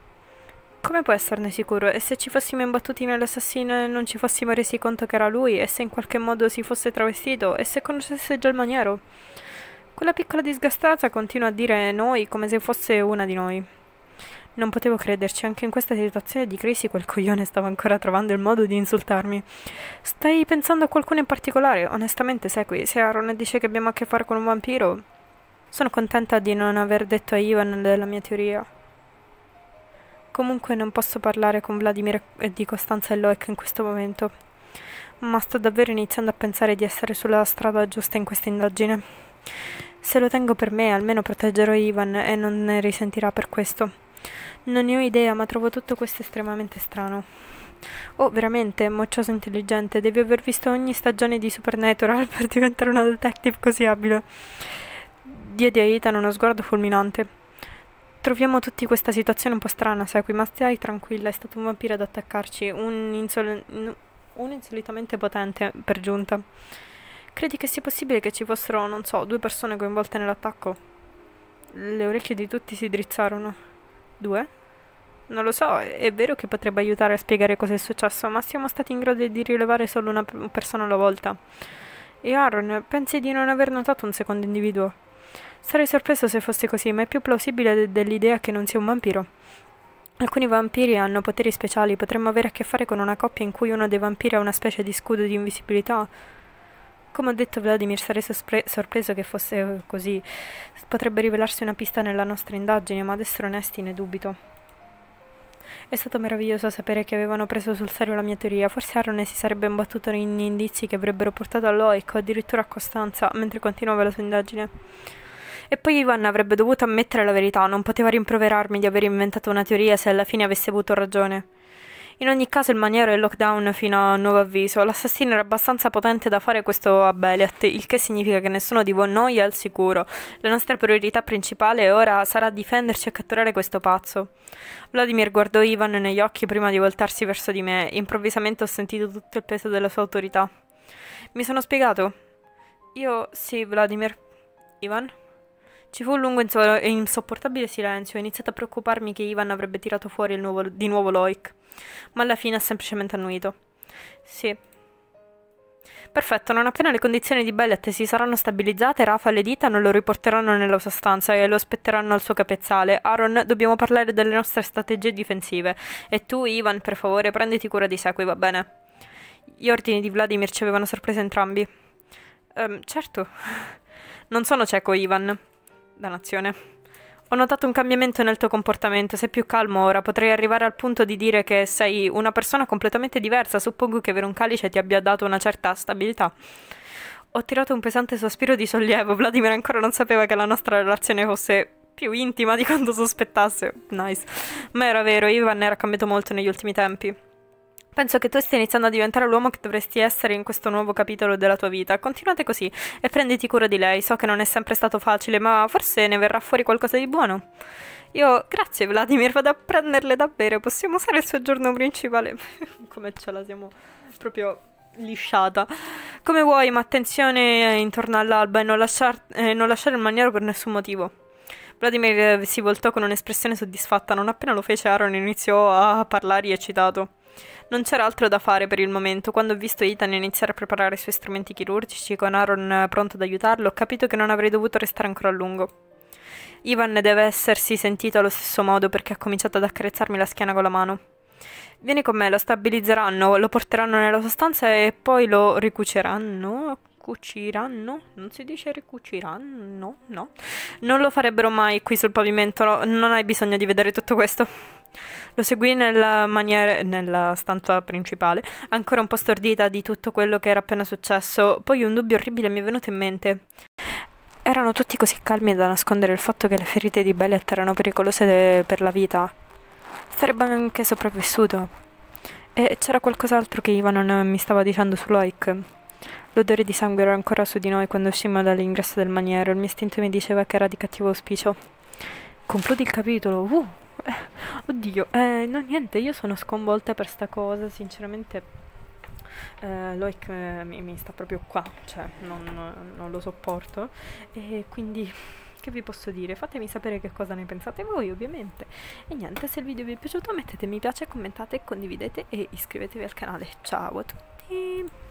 Come puoi esserne sicuro? E se ci fossimo imbattuti nell'assassino e non ci fossimo resi conto che era lui? E se in qualche modo si fosse travestito? E se conoscesse già il maniero? Quella piccola disgastata continua a dire noi come se fosse una di noi. Non potevo crederci, anche in questa situazione di crisi quel coglione stava ancora trovando il modo di insultarmi. Stai pensando a qualcuno in particolare? Onestamente, sai qui, se Aaron dice che abbiamo a che fare con un vampiro... Sono contenta di non aver detto a Ivan della mia teoria. Comunque non posso parlare con Vladimir e di Costanza e Loic in questo momento. Ma sto davvero iniziando a pensare di essere sulla strada giusta in questa indagine. Se lo tengo per me, almeno proteggerò Ivan e non ne risentirà per questo. Non ne ho idea, ma trovo tutto questo estremamente strano. Oh, veramente, moccioso intelligente, devi aver visto ogni stagione di Supernatural per diventare una detective così abile. Diede a Ethan uno sguardo fulminante troviamo tutti questa situazione un po' strana, Sequi, ma stai tranquilla, è stato un vampiro ad attaccarci, un, insol un insolitamente potente, per giunta. Credi che sia possibile che ci fossero, non so, due persone coinvolte nell'attacco? Le orecchie di tutti si drizzarono. Due? Non lo so, è vero che potrebbe aiutare a spiegare cosa è successo, ma siamo stati in grado di rilevare solo una persona alla volta. E Aaron, pensi di non aver notato un secondo individuo? Sarei sorpreso se fosse così, ma è più plausibile de- dell'idea che non sia un vampiro. Alcuni vampiri hanno poteri speciali, potremmo avere a che fare con una coppia in cui uno dei vampiri ha una specie di scudo di invisibilità. Come ha detto Vladimir, sarei sospre- sorpreso che fosse eh, così. Potrebbe rivelarsi una pista nella nostra indagine, ma ad essere onesti ne dubito. È stato meraviglioso sapere che avevano preso sul serio la mia teoria. Forse Aaron si sarebbe imbattuto in indizi che avrebbero portato a Loic o addirittura a Costanza mentre continuava la sua indagine. E poi Ivan avrebbe dovuto ammettere la verità, non poteva rimproverarmi di aver inventato una teoria se alla fine avesse avuto ragione. In ogni caso il maniero è in lockdown fino a nuovo avviso, l'assassino era abbastanza potente da fare questo a Beliat, il che significa che nessuno di voi noi è al sicuro. La nostra priorità principale ora sarà difenderci e catturare questo pazzo. Vladimir guardò Ivan negli occhi prima di voltarsi verso di me, improvvisamente ho sentito tutto il peso della sua autorità. Mi sono spiegato? Io sì, Vladimir. Ivan? Ci fu un lungo e insopportabile silenzio e ho iniziato a preoccuparmi che Ivan avrebbe tirato fuori nuovo, di nuovo Loic, ma alla fine ha semplicemente annuito. Sì. Perfetto, non appena le condizioni di Bellet si saranno stabilizzate, Rafa e le dita non lo riporteranno nella sua stanza e lo aspetteranno al suo capezzale. Aaron, dobbiamo parlare delle nostre strategie difensive. E tu, Ivan, per favore, prenditi cura di Sequi, va bene? Gli ordini di Vladimir ci avevano sorpreso entrambi. Um, certo. Non sono cieco, Ivan. Dannazione. Ho notato un cambiamento nel tuo comportamento, sei più calmo ora, potrei arrivare al punto di dire che sei una persona completamente diversa, suppongo che avere un calice ti abbia dato una certa stabilità. Ho tirato un pesante sospiro di sollievo, Vladimir ancora non sapeva che la nostra relazione fosse più intima di quanto sospettasse. Nice. Ma era vero, Ivan era cambiato molto negli ultimi tempi. Penso che tu stia iniziando a diventare l'uomo che dovresti essere in questo nuovo capitolo della tua vita. Continuate così e prenditi cura di lei. So che non è sempre stato facile, ma forse ne verrà fuori qualcosa di buono. Io, grazie Vladimir, vado a prenderle davvero. Possiamo usare il suo giorno principale? Come ce la siamo proprio lisciata. Come vuoi, ma attenzione intorno all'alba e non, lasciar, eh, non lasciare il maniero per nessun motivo. Vladimir si voltò con un'espressione soddisfatta. Non appena lo fece, Aaron iniziò a parlare eccitato. Non c'era altro da fare per il momento. Quando ho visto Ethan iniziare a preparare i suoi strumenti chirurgici con Aaron pronto ad aiutarlo, ho capito che non avrei dovuto restare ancora a lungo. Ivan deve essersi sentito allo stesso modo perché ha cominciato ad accarezzarmi la schiena con la mano. Vieni con me, lo stabilizzeranno, lo porteranno nella sua stanza e poi lo ricuceranno cuciranno? Non si dice ricuciranno? No. Non lo farebbero mai qui sul pavimento, no. non hai bisogno di vedere tutto questo. Lo seguì nella, maniera, nella stanza principale, ancora un po' stordita di tutto quello che era appena successo, poi un dubbio orribile mi è venuto in mente. Erano tutti così calmi da nascondere il fatto che le ferite di Bellet erano pericolose per la vita. Sarebbe anche sopravvissuto. E c'era qualcos'altro che Ivan non mi stava dicendo su Loic. L'odore di sangue era ancora su di noi quando uscimmo dall'ingresso del maniero. Il mio istinto mi diceva che era di cattivo auspicio. Concludi il capitolo. Uh! Oddio, eh, no niente, io sono sconvolta per sta cosa, sinceramente eh, Loic eh, mi, mi, sta proprio qua, cioè non, non lo sopporto e quindi che vi posso dire? Fatemi sapere che cosa ne pensate voi ovviamente e niente, se il video vi è piaciuto mettete mi piace, commentate, condividete e iscrivetevi al canale, ciao a tutti!